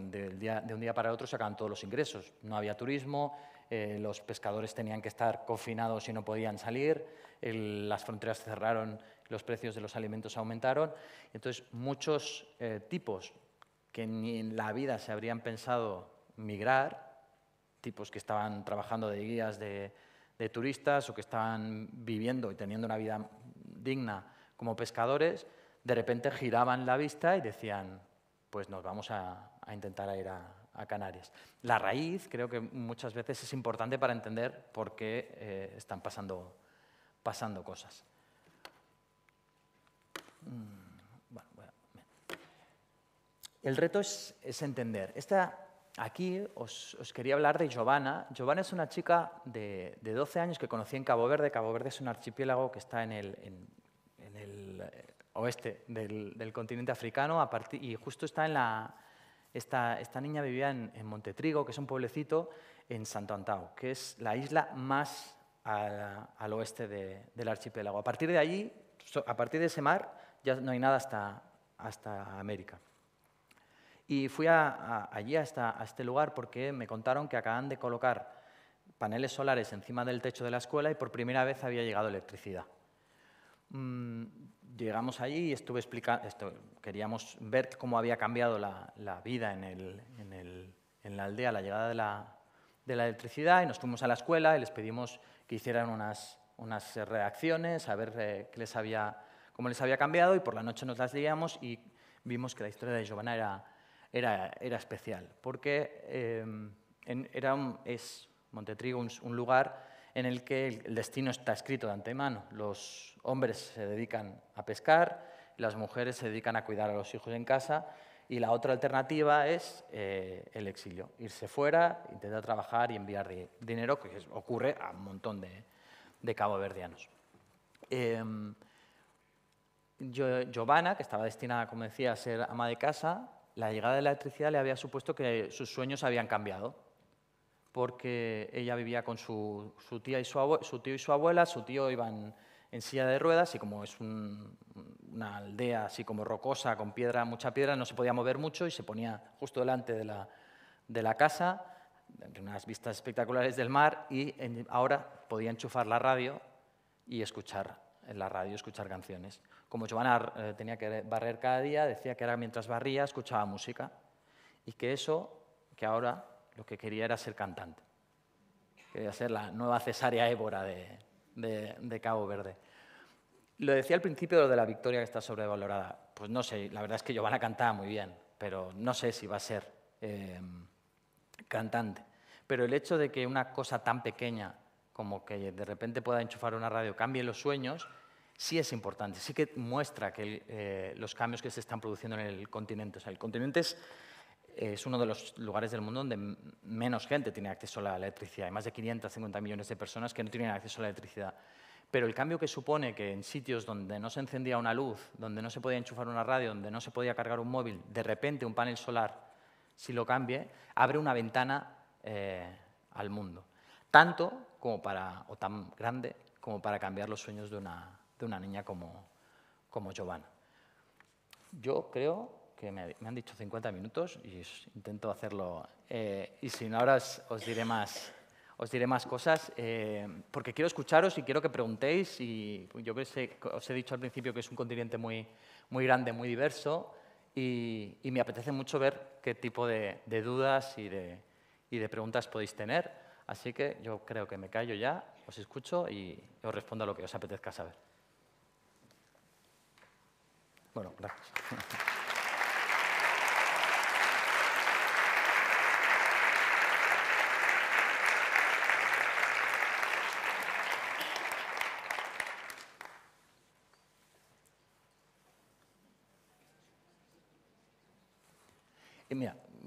de, de un día para el otro sacaban todos los ingresos. No había turismo, eh, los pescadores tenían que estar confinados y no podían salir, las fronteras cerraron, los precios de los alimentos aumentaron. Entonces, muchos eh, tipos que ni en la vida se habrían pensado migrar, tipos que estaban trabajando de guías de, turistas o que estaban viviendo y teniendo una vida digna como pescadores, de repente giraban la vista y decían, pues nos vamos a intentar ir a, a Canarias. La raíz creo que muchas veces es importante para entender por qué eh, están pasando, pasando cosas. Mm, el reto es, entender. Esta, aquí os, quería hablar de Giovanna. Giovanna es una chica de, de, 12 años que conocí en Cabo Verde. Cabo Verde es un archipiélago que está en el, en, el eh, oeste del, continente africano a y justo está en la esta, niña vivía en, en, Montetrigo, que es un pueblecito en Santo Antao, que es la isla más al, oeste del archipiélago. A partir de allí, a partir de ese mar, ya no hay nada hasta, América. Y fui allí, hasta, a este lugar, porque me contaron que acaban de colocar paneles solares encima del techo de la escuela y por primera vez había llegado electricidad llegamos allí y estuve explicando, esto, queríamos ver cómo había cambiado la, vida en, la aldea, la llegada de la, electricidad, y nos fuimos a la escuela y les pedimos que hicieran unas, reacciones, a ver eh, qué les había, cómo les había cambiado, y por la noche nos las leíamos y vimos que la historia de Giovanna era, era, especial, porque eh, era es Montetrigo un lugar en el que el destino está escrito de antemano. Los hombres se dedican a pescar, las mujeres se dedican a cuidar a los hijos en casa y la otra alternativa es eh, el exilio, irse fuera, intentar trabajar y enviar dinero, que ocurre a un montón de, de caboverdianos. Em, Giovanna, que estaba destinada, como decía, a ser ama de casa, la llegada de la electricidad le había supuesto que sus sueños habían cambiado porque ella vivía con su, tía y su, tío y su abuela, su tío iba en, silla de ruedas y como es una aldea así como rocosa, con piedra, mucha piedra, no se podía mover mucho y se ponía justo delante de la, de casa, unas vistas espectaculares del mar y ahora podía enchufar la radio y escuchar en la radio, escuchar canciones. Como Giovanna eh, tenía que barrer cada día, decía que era mientras barría, escuchaba música y que eso, que ahora lo que quería era ser cantante. Quería ser la nueva cesárea Ébora de, Cabo Verde. Lo decía al principio de lo de la victoria que está sobrevalorada. Pues no sé, la verdad es que yo a cantar muy bien, pero no sé si va a ser eh, cantante. Pero el hecho de que una cosa tan pequeña como que de repente pueda enchufar una radio cambie los sueños, sí es importante, sí que muestra que, eh, los cambios que se están produciendo en el continente. O sea, el continente es es uno de los lugares del mundo donde menos gente tiene acceso a la electricidad. Hay más de 550 millones de personas que no tienen acceso a la electricidad. Pero el cambio que supone que en sitios donde no se encendía una luz, donde no se podía enchufar una radio, donde no se podía cargar un móvil, de repente un panel solar, si lo cambie, abre una ventana eh, al mundo. Tanto como para, o tan grande como para cambiar los sueños de una, niña como, como Giovanna. Yo creo que me, han dicho 50 minutos y intento hacerlo. Eh, y si no, ahora os, diré más. Os diré más cosas eh, porque quiero escucharos y quiero que preguntéis. Y yo os he dicho al principio que es un continente muy, muy grande, muy diverso. Y, y me apetece mucho ver qué tipo de, dudas y de, y de preguntas podéis tener. Así que yo creo que me callo ya, os escucho y os respondo a lo que os apetezca saber. Bueno, gracias.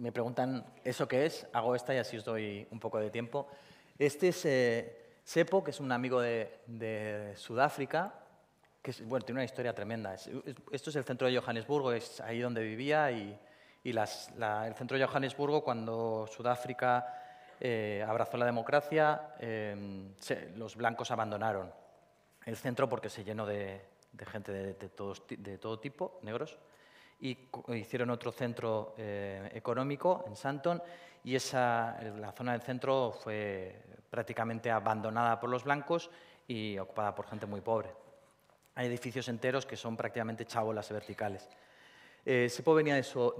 me preguntan eso qué es, hago esta y así os doy un poco de tiempo. Este es eh, Sepo, que es un amigo de, Sudáfrica, que bueno, tiene una historia tremenda. esto es el centro de Johannesburgo, es ahí donde vivía y, el centro de Johannesburgo, cuando Sudáfrica eh, abrazó la democracia, em, los blancos abandonaron el centro porque se llenó de, gente de todo tipo, negros y hicieron otro centro eh, económico en Santon y esa, la zona del centro fue prácticamente abandonada por los blancos y ocupada por gente muy pobre. Hay edificios enteros que son prácticamente chabolas verticales. Eh, Sepo venía de, so,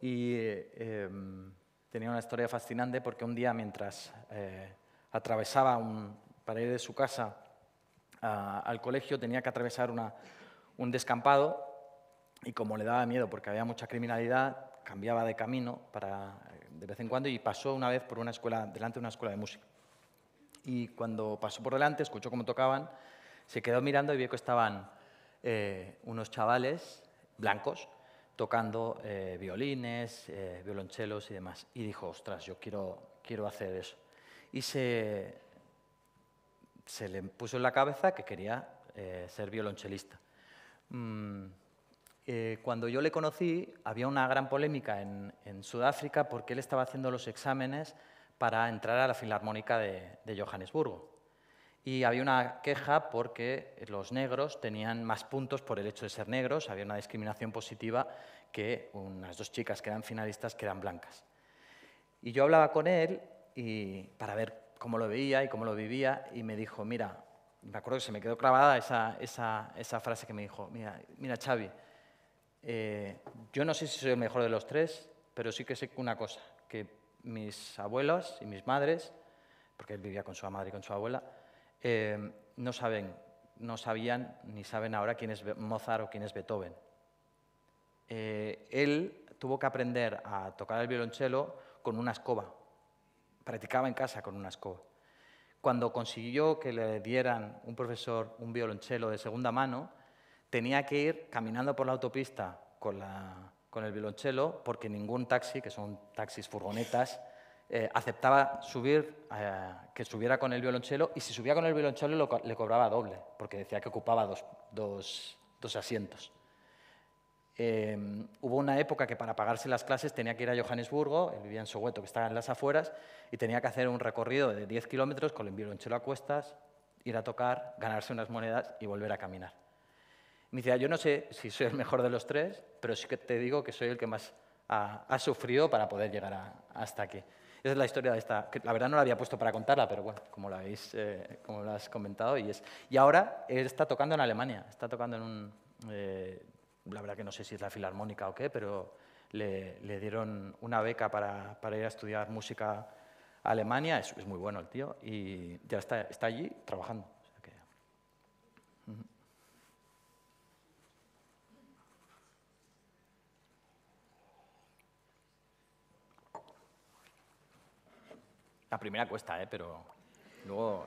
y eh, em, tenía una historia fascinante porque un día mientras eh, atravesaba un, para ir de su casa al colegio tenía que atravesar un descampado y como le daba miedo porque había mucha criminalidad, cambiaba de camino para, eh, de vez en cuando y pasó una vez por una escuela, delante de una escuela de música. Y cuando pasó por delante, escuchó cómo tocaban, se quedó mirando y vio que estaban eh, unos chavales blancos tocando eh, violines, eh, violonchelos y demás. Y dijo, ostras, yo quiero, quiero hacer eso. Y se, se le puso en la cabeza que quería ser violonchelista. Mm, eh, cuando yo le conocí había una gran polémica en, Sudáfrica porque él estaba haciendo los exámenes para entrar a la Filarmónica de, Johannesburgo. Y había una queja porque los negros tenían más puntos por el hecho de ser negros, había una discriminación positiva que unas dos chicas que eran finalistas que eran blancas. Y yo hablaba con él y, para ver cómo lo veía y cómo lo vivía y me dijo, mira, me acuerdo que se me quedó clavada esa, esa, esa frase que me dijo, mira, mira Xavi, eh, yo no sé si soy el mejor de los tres, pero sí que sé una cosa, que mis abuelos y mis madres, porque él vivía con su madre y con su abuela, eh, no saben, no sabían ni saben ahora quién es Mozart o quién es Beethoven. Eh, él tuvo que aprender a tocar el violonchelo con una escoba. Practicaba en casa con una escoba. Cuando consiguió que le dieran un profesor un violonchelo de segunda mano, tenía que ir caminando por la autopista con, el violonchelo porque ningún taxi, que son taxis, furgonetas, eh, aceptaba subir, eh, que subiera con el violonchelo y si subía con el violonchelo le cobraba doble, porque decía que ocupaba dos, asientos. Em, hubo una época que para pagarse las clases tenía que ir a Johannesburgo, el vivía en que estaba en las afueras, y tenía que hacer un recorrido de 10 kilómetros con el violonchelo a cuestas, ir a tocar, ganarse unas monedas y volver a caminar. Me decía, ah, yo no sé si soy el mejor de los tres, pero sí que te digo que soy el que más ha, sufrido para poder llegar hasta aquí. Esa es la historia de esta, que la verdad no la había puesto para contarla, pero bueno, como lo eh, como lo has comentado. Y, es, y ahora está tocando en Alemania, está tocando en un, eh, la verdad que no sé si es la filarmónica o qué, pero le, dieron una beca para, para, ir a estudiar música a Alemania, es, es muy bueno el tío, y ya está, está allí trabajando. La primera cuesta, ¿eh? pero luego...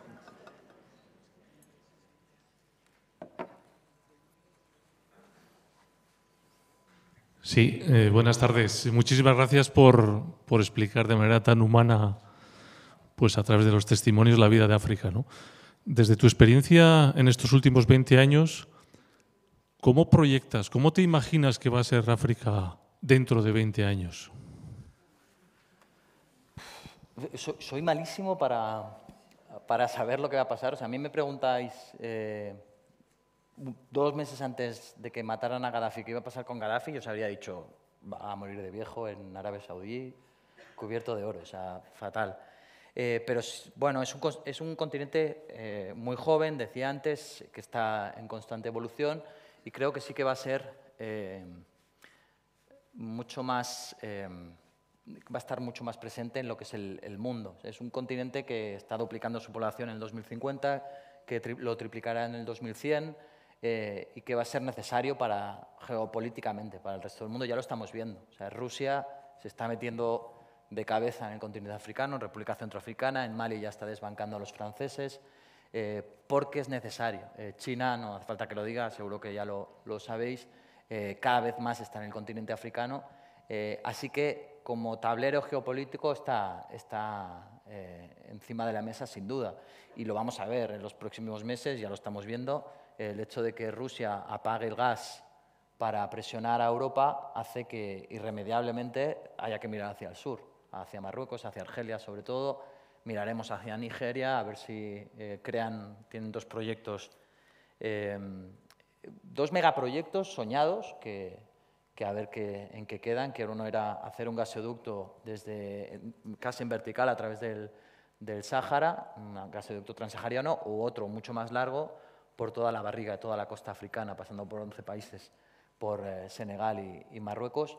Sí, eh, buenas tardes. Muchísimas gracias por, explicar de manera tan humana, pues a través de los testimonios, la vida de África. Desde tu experiencia en estos últimos 20 años, ¿cómo proyectas, cómo te imaginas que va a ser África dentro de 20 años? soy, malísimo para, saber lo que va a pasar. a mí me preguntáis eh, dos meses antes de que mataran a Gaddafi qué iba a pasar con Gaddafi, yo os habría dicho, va a morir de viejo en Arabia Saudí, cubierto de oro, o sea, fatal. Eh, pero bueno, es un, es un continente eh, muy joven, decía antes, que está en constante evolución y creo que sí que va a ser mucho más va a estar mucho más presente en lo que es el, mundo. Es un continente que está duplicando su población en el 2050, que lo triplicará en el 2100 eh, y que va a ser necesario para geopolíticamente para el resto del mundo. Ya lo estamos viendo. O sea, Rusia se está metiendo de cabeza en el continente africano, en República Centroafricana, en Mali ya está desbancando a los franceses, eh, porque es necesario. Eh, China, no hace falta que lo diga, seguro que ya lo, lo sabéis, cada vez más está en el continente africano. así que como tablero geopolítico está, está eh, encima de la mesa sin duda y lo vamos a ver en los próximos meses, ya lo estamos viendo, el hecho de que Rusia apague el gas para presionar a Europa hace que irremediablemente haya que mirar hacia el sur, hacia Marruecos, hacia Argelia sobre todo, miraremos hacia Nigeria a ver si eh, crean, tienen dos proyectos, eh, dos megaproyectos soñados que que a ver en qué quedan, que uno era hacer un gasoducto desde, casi en vertical a través del, del Sáhara, un gasoducto transsahariano, u otro mucho más largo por toda la barriga de toda la costa africana, pasando por 11 países, por eh, Senegal y, Marruecos.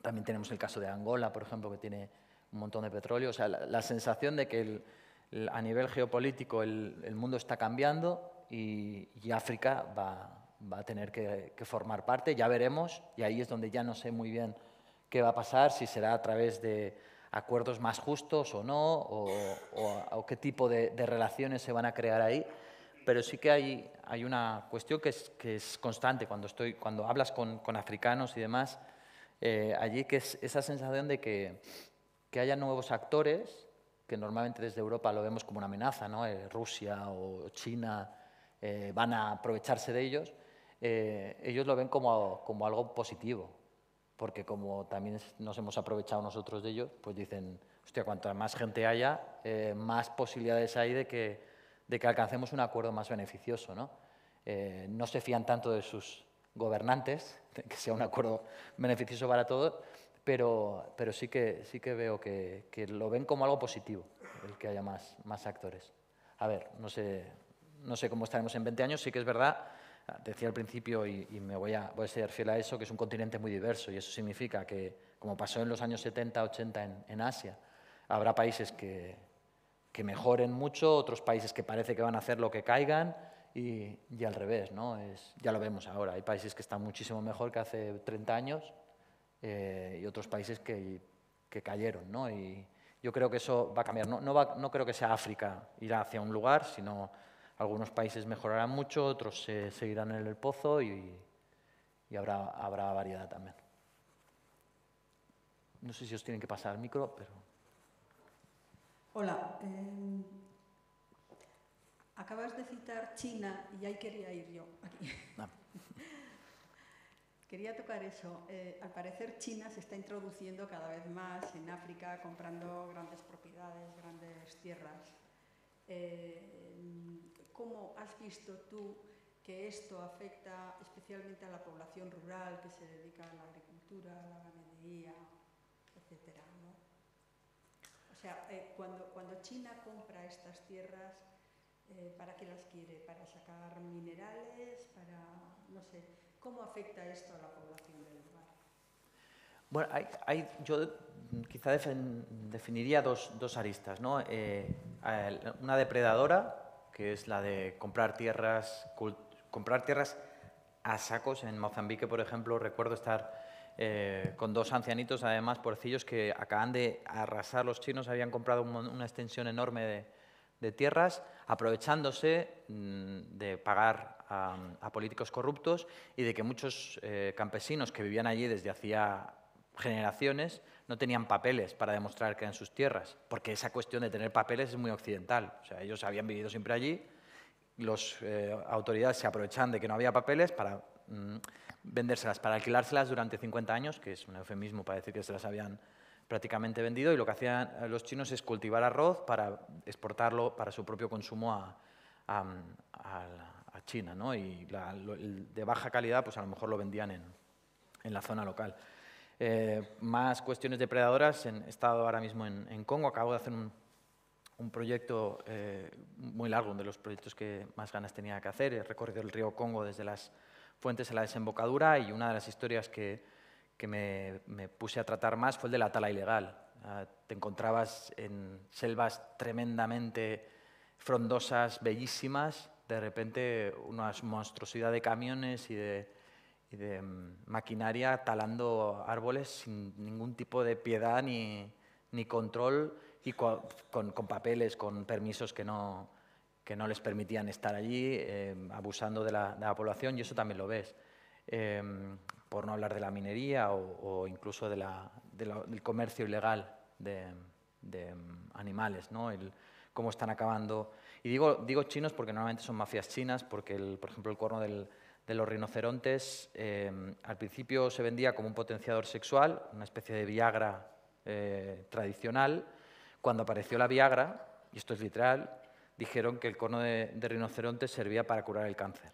También tenemos el caso de Angola, por ejemplo, que tiene un montón de petróleo. O sea, la, sensación de que a nivel geopolítico el, mundo está cambiando y, y África va, va a tener que, formar parte, ya veremos, y ahí es donde ya no sé muy bien qué va a pasar, si será a través de acuerdos más justos o no, o, qué tipo de, relaciones se van a crear ahí, pero sí que hay, hay una cuestión que es, es constante cuando, estoy, cuando hablas con, africanos y demás, eh, allí que es esa sensación de que, que haya nuevos actores, que normalmente desde Europa lo vemos como una amenaza, ¿no? Eh, Rusia o China eh, van a aprovecharse de ellos, eh, ellos lo ven como, como algo positivo, porque como también nos hemos aprovechado nosotros de ellos, pues dicen, hostia, cuanta más gente haya, eh, más posibilidades hay de que, de que alcancemos un acuerdo más beneficioso. ¿no? Eh, no se fían tanto de sus gobernantes, de que sea un acuerdo beneficioso para todos, pero, pero sí, que, sí que veo que, que lo ven como algo positivo, el que haya más, más actores. A ver, no sé, no sé cómo estaremos en 20 años, sí que es verdad Decía al principio, y, me voy a, voy a, ser fiel a eso, que es un continente muy diverso y eso significa que, como pasó en los años 70, 80 en, Asia, habrá países que, mejoren mucho, otros países que parece que van a hacer lo que caigan y, al revés, ¿no? Es, ya lo vemos ahora, hay países que están muchísimo mejor que hace 30 años eh, y otros países que, cayeron, Y yo creo que eso va a cambiar. No, no creo que sea África irá hacia un lugar, sino algunos países mejorarán mucho, otros se seguirán en el pozo y, habrá, habrá variedad también. No sé si os tienen que pasar el micro, pero... Hola. Em, acabas de citar China y ahí quería ir yo. Ah. Quería tocar eso. Eh, al parecer China se está introduciendo cada vez más en África, comprando grandes propiedades, grandes tierras. Eh, cómo has visto tú que esto afecta especialmente a la población rural que se dedica a la agricultura, a la ganadería, etcétera, O sea, eh, cuando, China compra estas tierras, eh, ¿para qué las quiere? ¿Para sacar minerales? ¿Para, no sé, cómo afecta esto a la población del lugar? Bueno, hay, hay, yo quizá definiría dos, dos aristas, ¿no? Eh, una depredadora que es la de comprar tierras, comprar tierras a sacos. En Mozambique, por ejemplo, recuerdo estar eh, con dos ancianitos, además, porcillos, que acaban de arrasar los chinos, habían comprado una extensión enorme de, tierras, aprovechándose mm, de pagar a, políticos corruptos y de que muchos eh, campesinos que vivían allí desde hacía generaciones no tenían papeles para demostrar que eran sus tierras, porque esa cuestión de tener papeles es muy occidental. O sea, ellos habían vivido siempre allí, las eh, autoridades se aprovechan de que no había papeles para mm, vendérselas, para alquilárselas durante 50 años, que es un eufemismo para decir que se las habían prácticamente vendido, y lo que hacían los chinos es cultivar arroz para exportarlo para su propio consumo a, China, ¿no? y de baja calidad pues a lo mejor lo vendían en la zona local. Eh, más cuestiones depredadoras. he estado ahora mismo en, Congo, acabo de hacer un, proyecto eh, muy largo, uno de los proyectos que más ganas tenía que hacer. He recorrido el río Congo desde las fuentes a la desembocadura y una de las historias que, me, puse a tratar más fue el de la tala ilegal. Ah, te encontrabas en selvas tremendamente frondosas, bellísimas, de repente una monstruosidad de camiones y de y de mm, maquinaria talando árboles sin ningún tipo de piedad ni, ni control y con, con, papeles, con permisos que no, que no les permitían estar allí, em, abusando de la, de la, población, y eso también lo ves. Em, por no hablar de la minería o, incluso de de la, del comercio ilegal de, de em, animales, ¿no? El, cómo están acabando. Y digo, digo chinos porque normalmente son mafias chinas, porque, el, por ejemplo, el cuerno del, de los rinocerontes em, al principio se vendía como un potenciador sexual, una especie de Viagra eh, tradicional. Cuando apareció la Viagra, y esto es literal, dijeron que el cono de, de rinoceronte servía para curar el cáncer.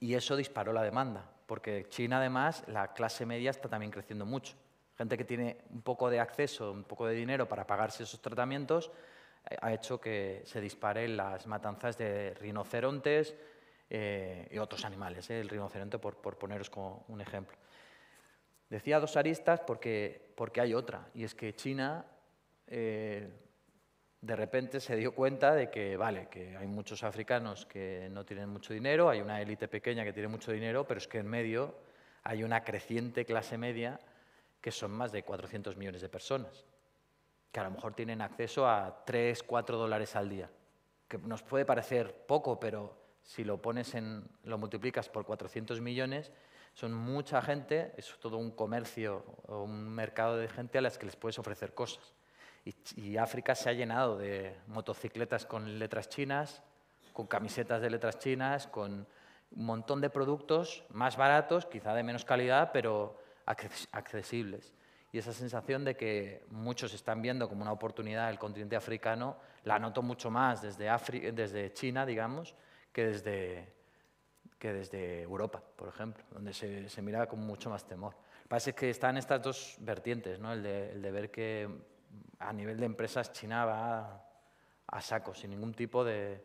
Y eso disparó la demanda, porque China además, la clase media está también creciendo mucho. Gente que tiene un poco de acceso, un poco de dinero para pagarse esos tratamientos, eh, ha hecho que se disparen las matanzas de rinocerontes, eh, y otros animales, eh, el rinoceronte, por, por, poneros como un ejemplo. Decía dos aristas porque, porque hay otra, y es que China eh, de repente se dio cuenta de que, vale, que hay muchos africanos que no tienen mucho dinero, hay una élite pequeña que tiene mucho dinero, pero es que en medio hay una creciente clase media que son más de 400 millones de personas, que a lo mejor tienen acceso a 3, 4 dólares al día, que nos puede parecer poco, pero si lo pones en, lo multiplicas por 400 millones, son mucha gente, es todo un comercio o un mercado de gente a las que les puedes ofrecer cosas. Y, África se ha llenado de motocicletas con letras chinas, con camisetas de letras chinas, con un montón de productos más baratos, quizá de menos calidad, pero accesibles. Y esa sensación de que muchos están viendo como una oportunidad el continente africano, la noto mucho más desde, desde China, digamos, que desde, que desde Europa, por ejemplo, donde se, miraba con mucho más temor. Parece que están estas dos vertientes, ¿no? el, de, el de ver que a nivel de empresas China va a, saco, sin ningún tipo de,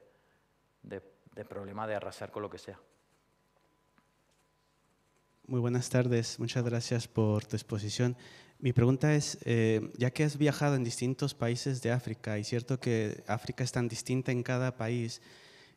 problema de arrasar con lo que sea. Muy buenas tardes, muchas gracias por tu exposición. Mi pregunta es, eh, ya que has viajado en distintos países de África, y cierto que África es tan distinta en cada país,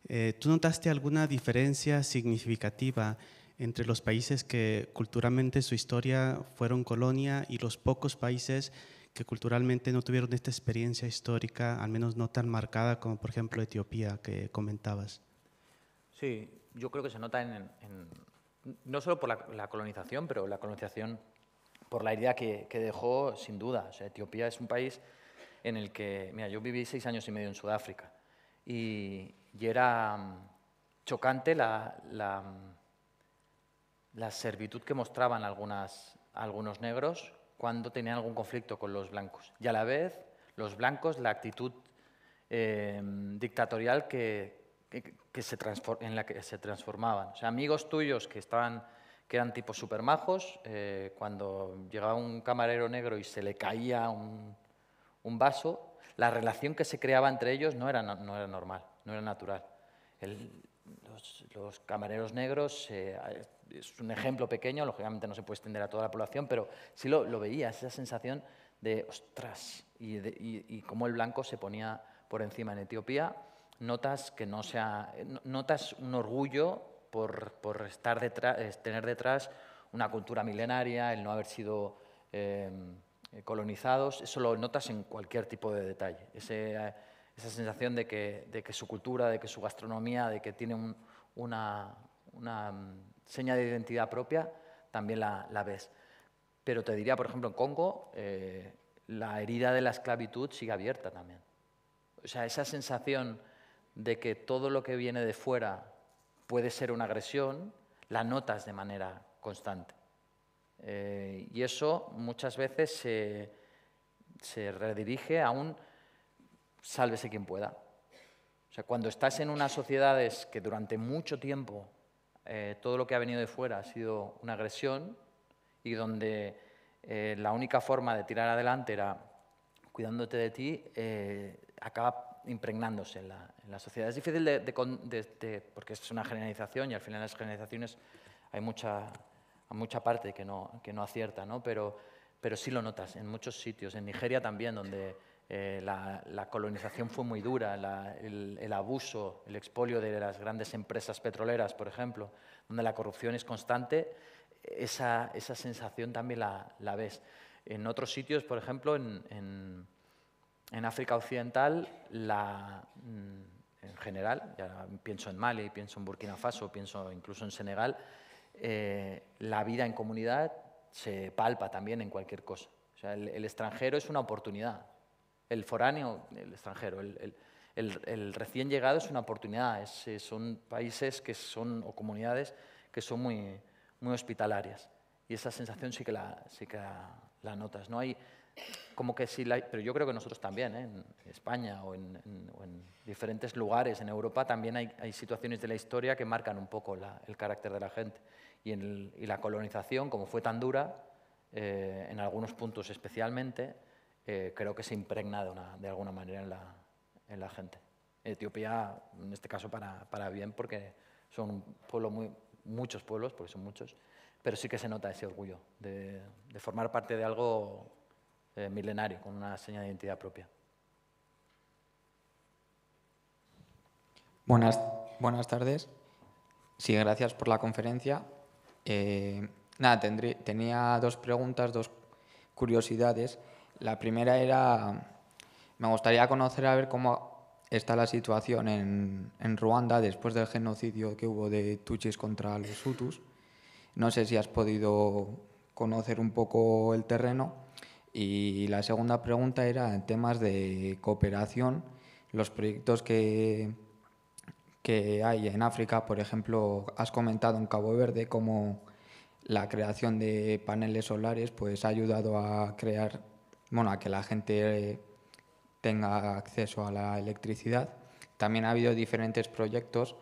eh, ¿Tú notaste alguna diferencia significativa entre los países que culturalmente su historia fueron colonia y los pocos países que culturalmente no tuvieron esta experiencia histórica, al menos no tan marcada como por ejemplo Etiopía que comentabas? Sí, yo creo que se nota en, no solo por la, colonización, pero la colonización por la idea que, dejó sin duda. Etiopía es un país en el que, mira, yo viví seis años y medio en Sudáfrica y, y era mm, chocante la, mm, la, servitud que mostraban algunos negros cuando tenían algún conflicto con los blancos. Y a la vez, los blancos, la actitud em, dictatorial que, se en la que se transformaban. amigos tuyos que, que eran tipos super majos, eh, cuando llegaba un camarero negro y se le caía un, vaso, la relación que se creaba entre ellos no era normal no era natural. los, camareros negros, eh, es un ejemplo pequeño, lógicamente no se puede extender a toda la población, pero sí lo, veías, esa sensación de ostras, y, como cómo el blanco se ponía por encima en Etiopía, notas que no sea, notas un orgullo por, estar detrás, tener detrás una cultura milenaria, el no haber sido eh, colonizados, eso lo notas en cualquier tipo de detalle. Ese, esa sensación de que, de que, su cultura, de que su gastronomía, de que tiene una, una, mm, seña de identidad propia, también la, ves. Pero te diría, por ejemplo, en Congo, eh, la herida de la esclavitud sigue abierta también. O sea, esa sensación de que todo lo que viene de fuera puede ser una agresión, la notas de manera constante. Eh, y eso muchas veces se, se redirige a un sálvese quien pueda. O sea, cuando estás en unas sociedades que durante mucho tiempo eh, todo lo que ha venido de fuera ha sido una agresión y donde eh, la única forma de tirar adelante era cuidándote de ti, eh, acaba impregnándose en la, sociedad. Es difícil de, porque es una generalización y al final las generalizaciones hay mucha, mucha parte que no, acierta, ¿no? Pero, pero sí lo notas en muchos sitios, en Nigeria también, donde eh, la, colonización fue muy dura, el, abuso, el expolio de las grandes empresas petroleras, por ejemplo, donde la corrupción es constante, esa, sensación también la, ves. En otros sitios, por ejemplo, en, África Occidental, mm, en general, ya pienso en Mali, pienso en Burkina Faso, pienso incluso en Senegal, eh, la vida en comunidad se palpa también en cualquier cosa. el, extranjero es una oportunidad el foráneo, el extranjero, el, recién llegado es una oportunidad, eh, son países que son, o comunidades que son muy, muy hospitalarias. Y esa sensación sí que la, sí que notas. ¿no? Hay, como que sí, pero yo creo que nosotros también, ¿eh? en España o en, o en, diferentes lugares en Europa, también hay, situaciones de la historia que marcan un poco el carácter de la gente. Y, en la colonización, como fue tan dura, eh, en algunos puntos especialmente, eh, creo que se impregna de, alguna manera en la, en la, gente. Etiopía, en este caso, para, para bien, porque son un muchos pueblos, porque son muchos, pero sí que se nota ese orgullo de, formar parte de algo eh, milenario, con una seña de identidad propia. Buenas, buenas tardes. Sí, gracias por la conferencia. Eh, nada, tenía dos preguntas, dos curiosidades. La primera era, me gustaría conocer a ver cómo está la situación en, Ruanda después del genocidio que hubo de Tutsis contra los Hutus. No sé si has podido conocer un poco el terreno. Y la segunda pregunta era en temas de cooperación, los proyectos que, que hay en África, por ejemplo, has comentado en Cabo Verde cómo la creación de paneles solares pues, ha ayudado a crear bueno, a que la gente eh, tenga acceso a la electricidad. También ha habido diferentes proyectos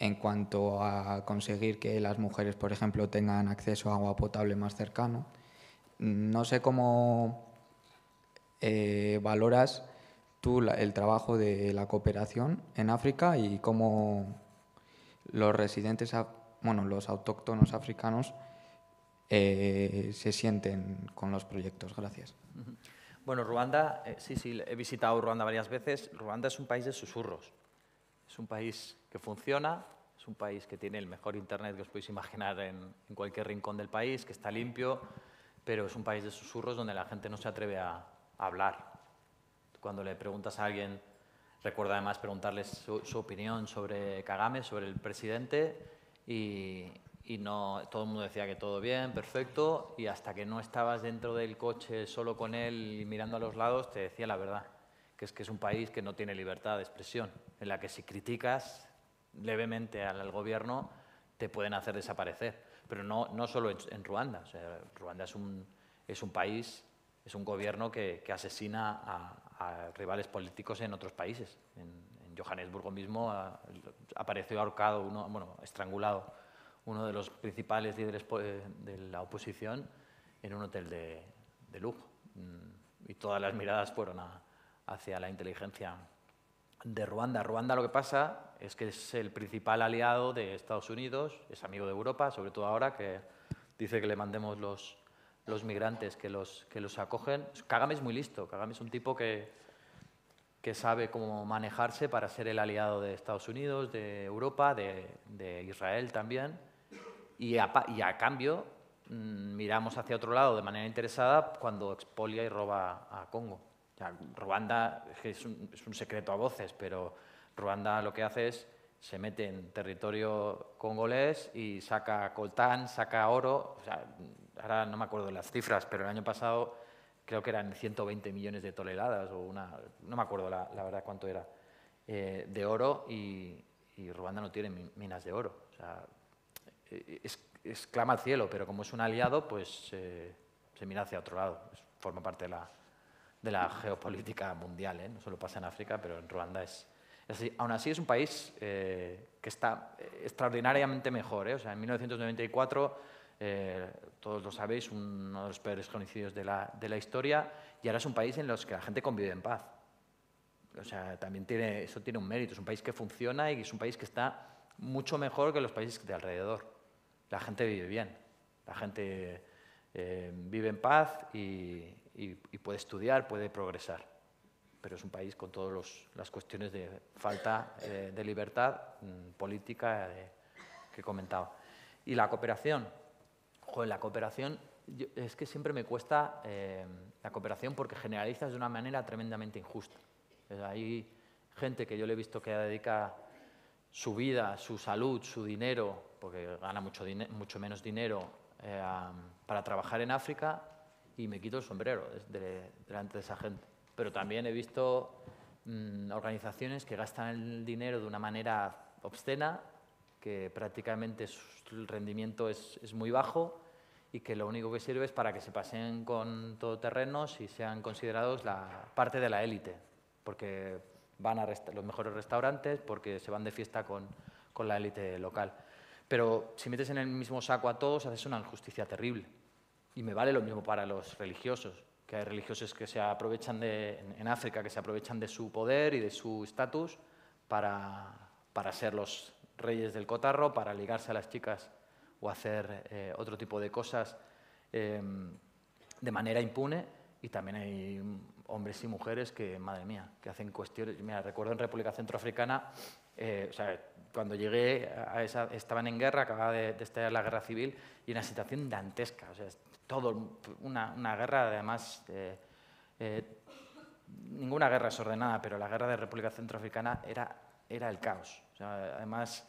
en cuanto a conseguir que las mujeres, por ejemplo, tengan acceso a agua potable más cercano. No sé cómo eh, valoras tú el trabajo de la cooperación en África y cómo los residentes, bueno, los autóctonos africanos eh, se sienten con los proyectos. Gracias. Bueno, Ruanda, eh, sí, sí, he visitado Ruanda varias veces. Ruanda es un país de susurros. Es un país que funciona, es un país que tiene el mejor Internet que os podéis imaginar en, cualquier rincón del país, que está limpio, pero es un país de susurros donde la gente no se atreve a, hablar. Cuando le preguntas a alguien, recuerda además preguntarles su, su opinión sobre Kagame, sobre el presidente, y, y no, todo el mundo decía que todo bien, perfecto, y hasta que no estabas dentro del coche solo con él y mirando a los lados, te decía la verdad, que es que es un país que no tiene libertad de expresión, en la que si criticas levemente al, gobierno te pueden hacer desaparecer. Pero no, no solo en, Ruanda, Ruanda es un, es un país, es un gobierno que, asesina a, rivales políticos en otros países. En, Johannesburgo mismo ah, apareció ahorcado, uno, bueno, estrangulado uno de los principales líderes eh, de la oposición en un hotel de, lujo. Mm, y todas las miradas fueron hacia la inteligencia de Ruanda. Ruanda lo que pasa es que es el principal aliado de Estados Unidos, es amigo de Europa, sobre todo ahora que dice que le mandemos los, migrantes que los, que acogen. Kagame es muy listo, Kagame es un tipo que, sabe cómo manejarse para ser el aliado de Estados Unidos, de Europa, de Israel también y a, cambio mm, miramos hacia otro lado de manera interesada cuando expolia y roba a Congo. Ruanda es un, secreto a voces, pero Ruanda lo que hace es se mete en territorio congolés y saca coltán, saca oro. ahora no me acuerdo de las cifras, pero el año pasado creo que eran 120 millones de toneladas o una, no me acuerdo la, verdad cuánto era, eh, de oro y, y, Ruanda no tiene minas de oro. O sea, eh, es exclama al cielo, pero como es un aliado, pues eh, se mira hacia otro lado. Forma parte de la, geopolítica mundial. ¿eh? No solo pasa en África, pero en Ruanda es, Aún así es un país que está extraordinariamente mejor. en 1994, todos lo sabéis, uno de los peores genocidios de la, historia, y ahora es un país en los que la gente convive en paz. O sea, también eso tiene un mérito. Es un país que funciona y es un país que está mucho mejor que los países de alrededor. La gente vive bien, la gente eh, vive en paz y, puede estudiar, puede progresar. Pero es un país con todas las cuestiones de falta eh, de libertad mm, política eh, que he comentaba. Y la cooperación. Joder, la cooperación es que siempre me cuesta la cooperación porque generaliza de una manera tremendamente injusta. Hay gente que yo le he visto que dedica su vida, su salud, su dinero, porque gana mucho, mucho menos dinero eh, para trabajar en África y me quito el sombrero delante de esa gente. Pero también he visto mm, organizaciones que gastan el dinero de una manera obscena, que prácticamente el rendimiento es, muy bajo y que lo único que sirve es para que se pasen con todo todoterrenos y sean considerados la parte de la élite, porque van a los mejores restaurantes porque se van de fiesta con, la élite local. Pero si metes en el mismo saco a todos, haces una injusticia terrible. Y me vale lo mismo para los religiosos, que hay religiosos que se aprovechan en África, que se aprovechan de su poder y de su estatus para, ser los reyes del cotarro, para ligarse a las chicas o hacer eh, otro tipo de cosas eh, de manera impune. Y también hay hombres y mujeres que, madre mía, que hacen cuestiones. Mira, recuerdo en República Centroafricana, eh, o sea, cuando llegué a esa, estaban en guerra, acababa de, estallar la guerra civil y una situación dantesca. O sea, todo, una, guerra, además, eh, eh, ninguna guerra es ordenada, pero la guerra de República Centroafricana era, era el caos. O sea, además,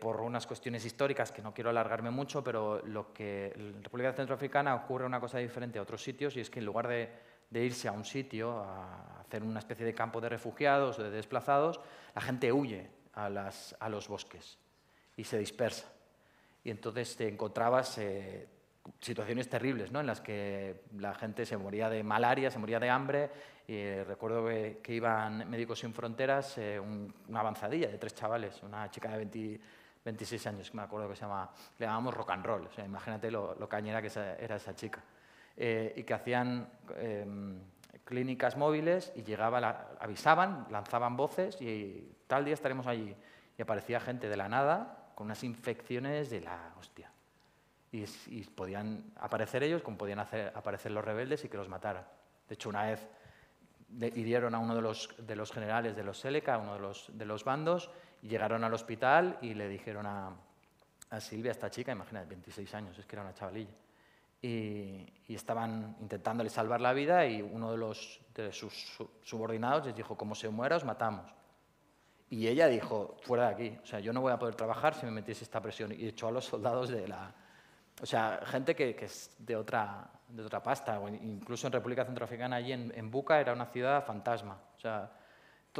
por unas cuestiones históricas que no quiero alargarme mucho, pero lo que en República Centroafricana ocurre una cosa diferente a otros sitios y es que en lugar de de irse a un sitio, a hacer una especie de campo de refugiados de desplazados, la gente huye a, los bosques y se dispersa. Y entonces te encontrabas eh, situaciones terribles, ¿no? en las que la gente se moría de malaria, se moría de hambre. Y, eh, recuerdo que, iban Médicos Sin Fronteras, eh, una avanzadilla de tres chavales, una chica de 26 años, que me acuerdo que se llamaba, le llamábamos rock and roll. imagínate lo, cañera que era esa chica. Eh, y que hacían em, clínicas móviles y llegaba, avisaban, lanzaban voces y tal día estaremos allí. Y aparecía gente de la nada con unas infecciones de la hostia. Y, podían aparecer ellos como podían hacer, aparecer los rebeldes y que los mataran. De hecho, una vez hirieron a uno de los, generales de los Seleca, uno de los, bandos, y llegaron al hospital y le dijeron a, a Silvia, esta chica, imagínate, 26 años, es que era una chavalilla, y, estaban intentándole salvar la vida y uno de, los, sus subordinados les dijo, como se muera os matamos. Y ella dijo, fuera de aquí, o sea, yo no voy a poder trabajar si me metiese esta presión. Y echó a los soldados de la... O sea, gente que, es de otra, de otra pasta. O incluso en República Centroafricana, allí en, en Buca, era una ciudad fantasma. O sea,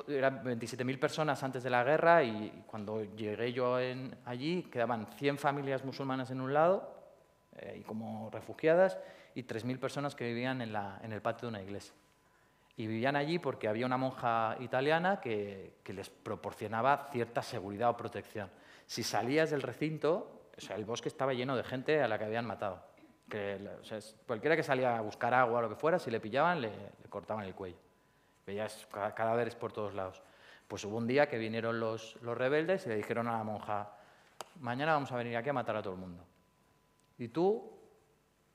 eran 27.000 personas antes de la guerra y cuando llegué yo allí quedaban 100 familias musulmanas en un lado eh, y como refugiadas y 3.000 personas que vivían en, la, en, el patio de una iglesia. Y vivían allí porque había una monja italiana que, les proporcionaba cierta seguridad o protección. Si salías del recinto, sea, el bosque estaba lleno de gente a la que habían matado. Que, cualquiera que salía a buscar agua o lo que fuera, si le pillaban, le, cortaban el cuello. Veías cadáveres por todos lados. Pues hubo un día que vinieron los, los, rebeldes y le dijeron a la monja, mañana vamos a venir aquí a matar a todo el mundo. Y tú,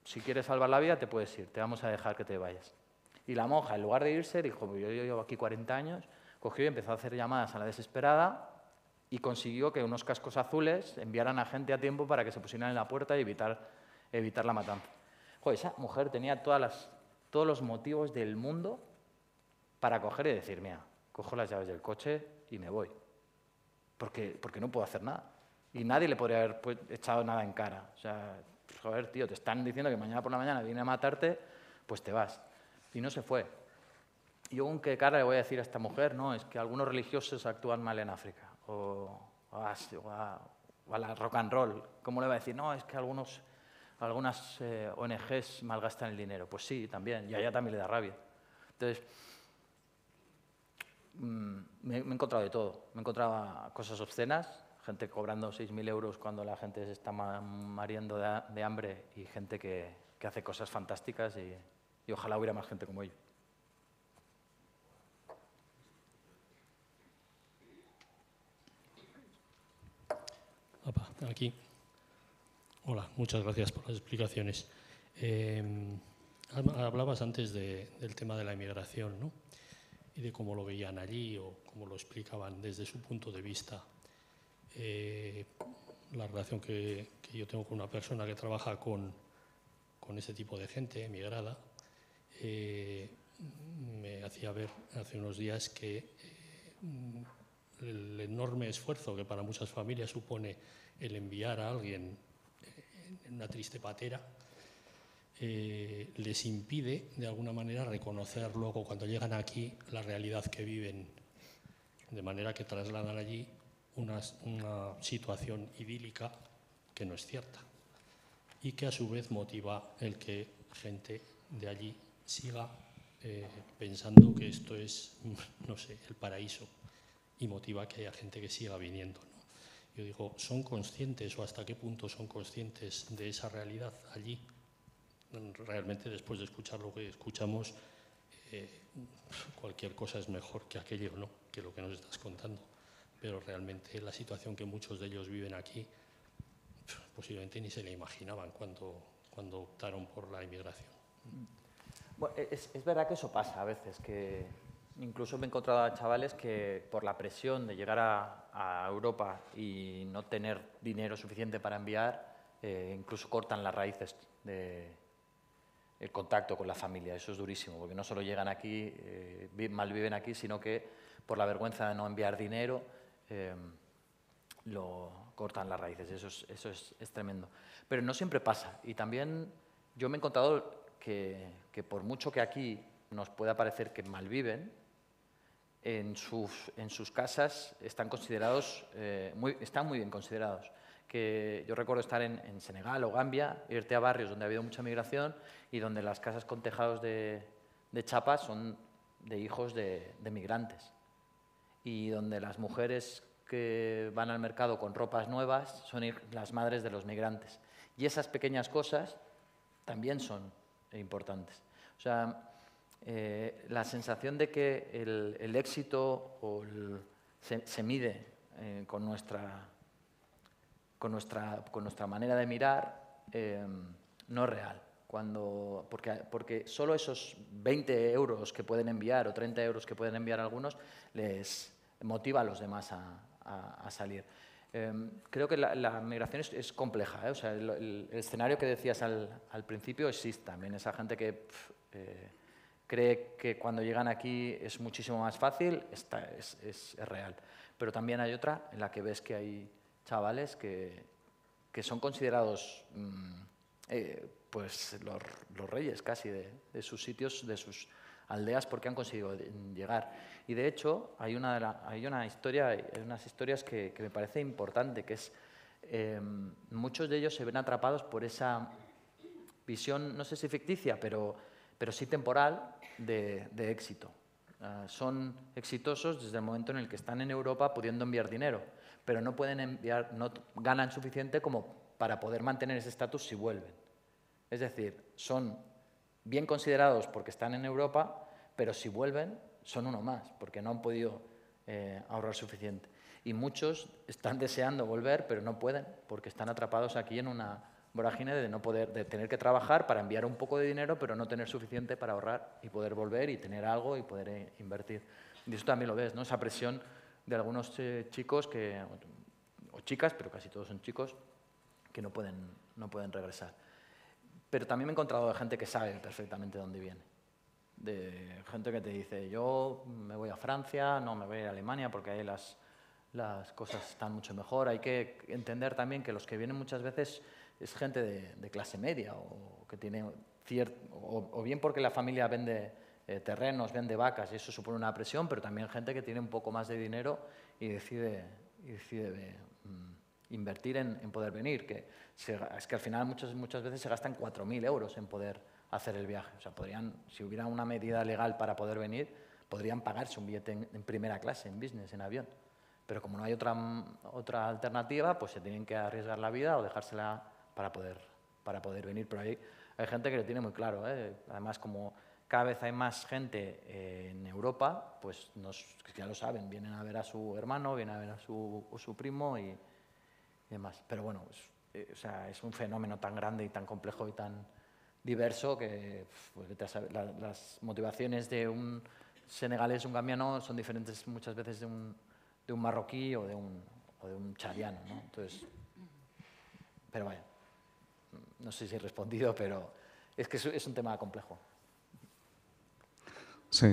si quieres salvar la vida, te puedes ir, te vamos a dejar que te vayas. Y la monja, en lugar de irse, dijo, yo llevo aquí 40 años, cogió y empezó a hacer llamadas a la desesperada y consiguió que unos cascos azules enviaran a gente a tiempo para que se pusieran en la puerta y evitar, evitar la matanza. Joder, esa mujer tenía todas las, todos los motivos del mundo para coger y decir, mira, cojo las llaves del coche y me voy, porque, porque no puedo hacer nada. Y nadie le podría haber pues, echado nada en cara. O sea, joder, tío, te están diciendo que mañana por la mañana viene a matarte, pues te vas. Y no se fue. Yo aunque qué cara le voy a decir a esta mujer, no, es que algunos religiosos actúan mal en África, o, a, la rock and roll. ¿Cómo le va a decir, no, es que algunos, algunas eh, ONGs malgastan el dinero? Pues sí, también, y ella también le da rabia. Entonces, mm, me, me, he encontrado de todo. Me encontraba cosas obscenas, gente cobrando 6.000 euros cuando la gente se está mareando de, hambre y gente que, hace cosas fantásticas y, ojalá hubiera más gente como ellos. aquí. Hola, muchas gracias por las explicaciones. Em, hablabas antes del tema de la inmigración ¿no? y de cómo lo veían allí o cómo lo explicaban desde su punto de vista. Eh, la relación que, yo tengo con una persona que trabaja con, ese tipo de gente emigrada, eh, me hacía ver hace unos días que eh, el enorme esfuerzo que para muchas familias supone el enviar a alguien en una triste patera, les impide de alguna manera reconocer luego cuando llegan aquí la realidad que viven, de manera que trasladan allí una, situación idílica que no es cierta y que a su vez motiva el que gente de allí siga eh, pensando que esto es, no sé, el paraíso y motiva que haya gente que siga viniendo. Yo digo, ¿son conscientes o hasta qué punto son conscientes de esa realidad allí? Realmente después de escuchar lo que escuchamos, eh, cualquier cosa es mejor que aquello, ¿no? Que lo que nos estás contando pero realmente la situación que muchos de ellos viven aquí posiblemente ni se la imaginaban cuando, cuando optaron por la inmigración. E-, es, es, verdad que eso pasa a veces, que incluso me he encontrado a chavales que por la presión de llegar a, Europa y no tener dinero suficiente para enviar, eh, incluso cortan las raíces de, el contacto con la familia. Eso es durísimo, porque no solo llegan aquí, eh, mal viven aquí, sino que por la vergüenza de no enviar dinero, Em, lo cortan las raíces. Eso, es, eso es, tremendo. Pero no siempre pasa. Y también yo me he encontrado que, que por mucho que aquí nos pueda parecer que malviven, en sus, en sus casas están considerados, eh, muy, están muy bien considerados. Que yo recuerdo estar en, Senegal o Gambia, irte a barrios donde ha habido mucha migración y donde las casas con tejados de, de chapas son de hijos de, de migrantes y donde las mujeres que van al mercado con ropas nuevas son las madres de los migrantes. Y esas pequeñas cosas también son importantes. O sea, eh, la sensación de que el, el éxito se, mide eh, con, nuestra, con, nuestra, con, nuestra, manera de mirar eh, no es real. Cuando, porque, porque solo esos 20 euros que pueden enviar o 30 euros que pueden enviar algunos les, motiva a los demás a, salir. Em, creo que la, migración es, compleja. ¿eh? el, escenario que decías al, principio existe también. Esa gente que eh, cree que cuando llegan aquí es muchísimo más fácil, está, es, real. Pero también hay otra en la que ves que hay chavales que, son considerados mm, eh, pues los, reyes casi de sus sitios, de sus aldeas, porque han conseguido llegar. Y de hecho, hay una, hay una historia, unas historias que, me parece importante, que es em, muchos de ellos se ven atrapados por esa visión, no sé si ficticia, pero, pero sí temporal, de, éxito. Ah, son exitosos desde el momento en el que están en Europa pudiendo enviar dinero, pero no pueden enviar, no ganan suficiente como para poder mantener ese estatus si vuelven. Es decir, son bien considerados porque están en Europa, pero si vuelven son uno más, porque no han podido eh, ahorrar suficiente. Y muchos están deseando volver, pero no pueden, porque están atrapados aquí en una vorágine de no poder, tener que trabajar para enviar un poco de dinero, pero no tener suficiente para ahorrar y poder volver y tener algo y poder eh, invertir. Y eso también lo ves, ¿no? Esa presión de algunos eh, chicos que, o, chicas, pero casi todos son chicos, que no pueden, no pueden regresar. Pero también me he encontrado de gente que sabe perfectamente dónde viene de gente que te dice, yo me voy a Francia, no, me voy a Alemania porque ahí las, las cosas están mucho mejor. Hay que entender también que los que vienen muchas veces es gente de, clase media o que tiene cierto, o, bien porque la familia vende eh, terrenos, vende vacas y eso supone una presión, pero también gente que tiene un poco más de dinero y decide, decide mm, invertir en, poder venir. Que es que al final muchas, muchas veces se gastan 4.000 euros en poder hacer el viaje. O sea, podrían, si hubiera una medida legal para poder venir, podrían pagarse un billete en, primera clase, en business, en avión. Pero como no hay otra, otra alternativa, pues se tienen que arriesgar la vida o dejársela para poder, para poder venir. Pero hay, hay gente que lo tiene muy claro. ¿eh? Además, como cada vez hay más gente eh, en Europa, pues ya lo saben, vienen a ver a su hermano, vienen a ver a su, primo y, demás. Pero bueno, eh, sea, es un fenómeno tan grande y tan complejo y tan diverso, que pues, las motivaciones de un senegalés, un gambiano, son diferentes muchas veces de un, de un marroquí o de un, o de un chadiano. ¿no? Entonces, pero vaya, no sé si he respondido, pero es que es, un tema complejo. Sí,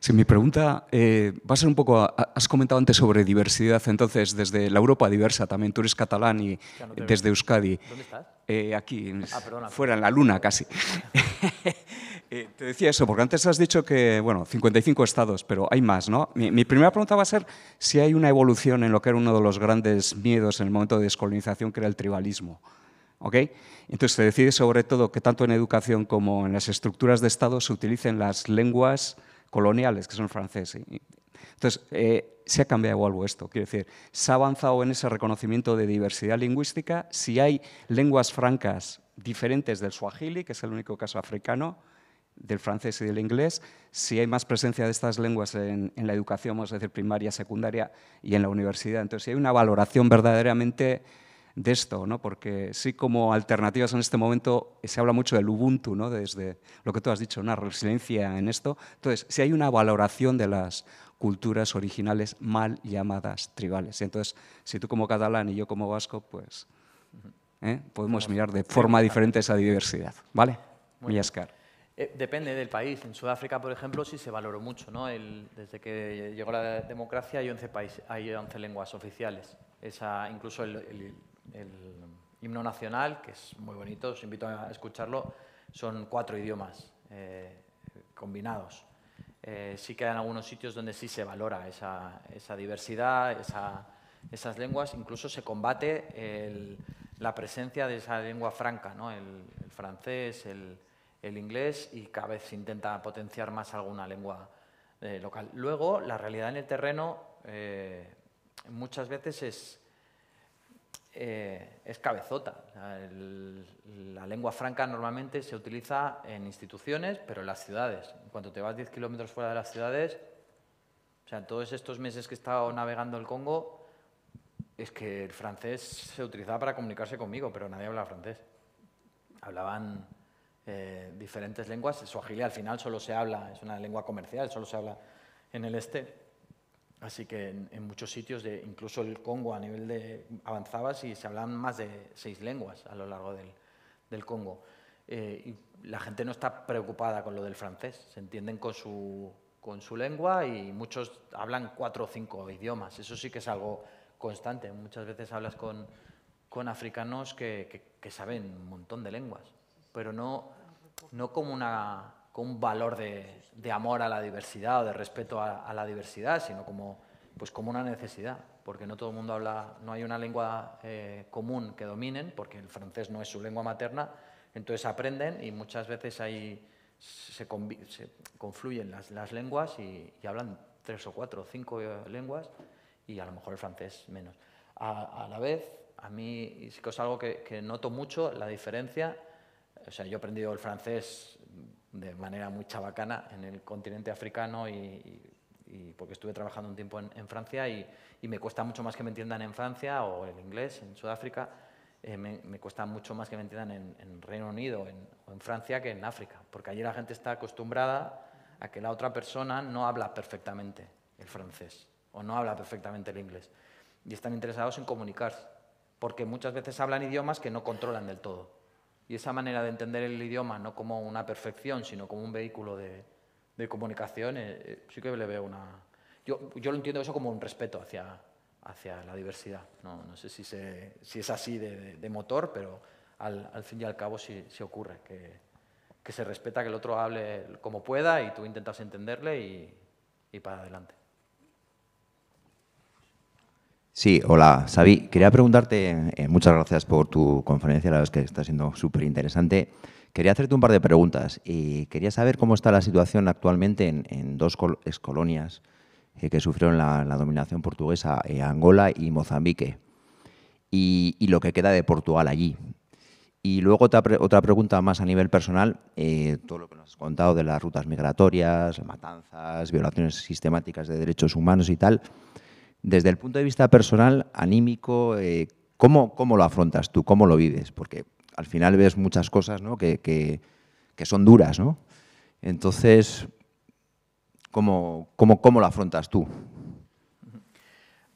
Sí, mi pregunta eh, va a ser un poco, has comentado antes sobre diversidad, entonces desde la Europa diversa también, tú eres catalán y desde Euskadi. ¿Dónde estás? Eh, aquí, ah, fuera en la luna casi. Eh, te decía eso, porque antes has dicho que, bueno, 55 estados, pero hay más, ¿no? Mi, mi, primera pregunta va a ser si hay una evolución en lo que era uno de los grandes miedos en el momento de descolonización, que era el tribalismo. ¿ok? Entonces se decide sobre todo que tanto en educación como en las estructuras de Estado se utilicen las lenguas coloniales, que son franceses. Entonces, eh, se ha cambiado algo esto, quiero decir, se ha avanzado en ese reconocimiento de diversidad lingüística. Si hay lenguas francas diferentes del Swahili, que es el único caso africano, del francés y del inglés, si hay más presencia de estas lenguas en, en, la educación, vamos a decir primaria, secundaria y en la universidad. Entonces, si hay una valoración verdaderamente de esto, ¿no? porque sí como alternativas en este momento eh, se habla mucho del Ubuntu, ¿no? desde lo que tú has dicho, una resiliencia en esto. Entonces, si hay una valoración de las culturas originales mal llamadas tribales. Entonces, si tú como catalán y yo como vasco, pues ¿eh? podemos mirar de forma diferente esa diversidad. ¿Vale? Muy eh, depende del país. En Sudáfrica, por ejemplo, sí se valoró mucho. ¿no? desde que llegó la democracia hay 11, países, hay 11 lenguas oficiales. Esa, incluso el, el himno nacional, que es muy bonito, os invito a escucharlo, son cuatro idiomas eh, combinados. Eh, sí que hay algunos sitios donde sí se valora esa, esa diversidad, esa, esas lenguas, incluso se combate la presencia de esa lengua franca, ¿no? el, francés, el, el, inglés y cada vez se intenta potenciar más alguna lengua eh, local. Luego, la realidad en el terreno muchas veces es eh, es cabezota. la lengua franca normalmente se utiliza en instituciones, pero en las ciudades. Cuando te vas 10 kilómetros fuera de las ciudades, o sea, todos estos meses que he estado navegando el Congo, es que el francés se utilizaba para comunicarse conmigo, pero nadie hablaba francés. Hablaban eh, diferentes lenguas. su suajili al final solo se habla, es una lengua comercial, solo se habla en el este. Así que en, muchos sitios, de, incluso el Congo a nivel de avanzabas y se hablan más de seis lenguas a lo largo del, Congo. Eh, y la gente no está preocupada con lo del francés, se entienden con su, con su lengua y muchos hablan cuatro o cinco idiomas. Eso sí que es algo constante. Muchas veces hablas con, africanos que, saben un montón de lenguas, pero no, no como una un valor de, amor a la diversidad o de respeto a, la diversidad, sino como, pues como una necesidad, porque no todo el mundo habla, no hay una lengua eh, común que dominen, porque el francés no es su lengua materna, entonces aprenden y muchas veces ahí se, confluyen las, lenguas y, hablan tres o cuatro o cinco eh, lenguas y a lo mejor el francés menos. A, la vez, a mí sí que es algo que, que, noto mucho, la diferencia, o sea, yo he aprendido el francés de manera muy chabacana en el continente africano y, porque estuve trabajando un tiempo en, Francia y, me cuesta mucho más que me entiendan en Francia o el inglés en Sudáfrica, eh, me, cuesta mucho más que me entiendan en, Reino Unido o en Francia que en África, porque allí la gente está acostumbrada a que la otra persona no habla perfectamente el francés o no habla perfectamente el inglés y están interesados en comunicarse, porque muchas veces hablan idiomas que no controlan del todo. Y esa manera de entender el idioma no como una perfección, sino como un vehículo de, comunicación, eh, eh, sí que le veo una... Yo, lo entiendo eso como un respeto hacia, hacia la diversidad. No, sé si, si es así de, motor, pero al, fin y al cabo sí, sí ocurre, que, se respeta que el otro hable como pueda y tú intentas entenderle y para adelante. Sí, hola, Xavi. Quería preguntarte, eh, muchas gracias por tu conferencia, la verdad es que está siendo súper interesante. Quería hacerte un par de preguntas y quería saber cómo está la situación actualmente en, dos colonias eh, que sufrieron la, dominación portuguesa, eh, Angola y Mozambique, y, lo que queda de Portugal allí. Y luego otra, otra pregunta más a nivel personal, todo lo que nos has contado de las rutas migratorias, matanzas, violaciones sistemáticas de derechos humanos y tal. Desde el punto de vista personal, anímico, eh, ¿cómo, lo afrontas tú? ¿Cómo lo vives? Porque al final ves muchas cosas que, son duras, ¿no? Entonces, ¿cómo, lo afrontas tú?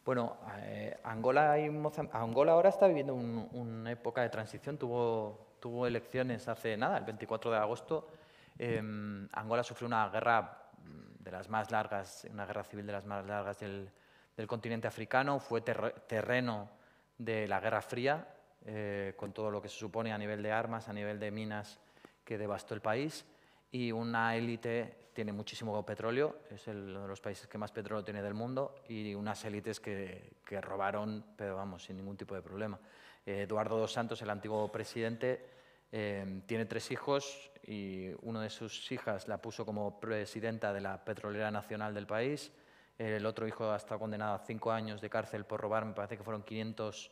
Bueno, eh, Angola, Angola ahora está viviendo una época de transición. Tuvo, tuvo elecciones hace nada, el 24 de agosto. Em, Angola sufrió una guerra de las más largas, una guerra civil de las más largas del, del continente africano, fue terreno de la Guerra Fría, eh, con todo lo que se supone a nivel de armas, a nivel de minas que devastó el país, y una élite tiene muchísimo petróleo, es el, uno de los países que más petróleo tiene del mundo, y unas élites que, robaron, pero vamos, sin ningún tipo de problema. Eh, Eduardo dos Santos, el antiguo presidente, eh, tiene tres hijos y una de sus hijas la puso como presidenta de la petrolera nacional del país. El otro hijo ha estado condenado a cinco años de cárcel por robar, me parece que fueron 500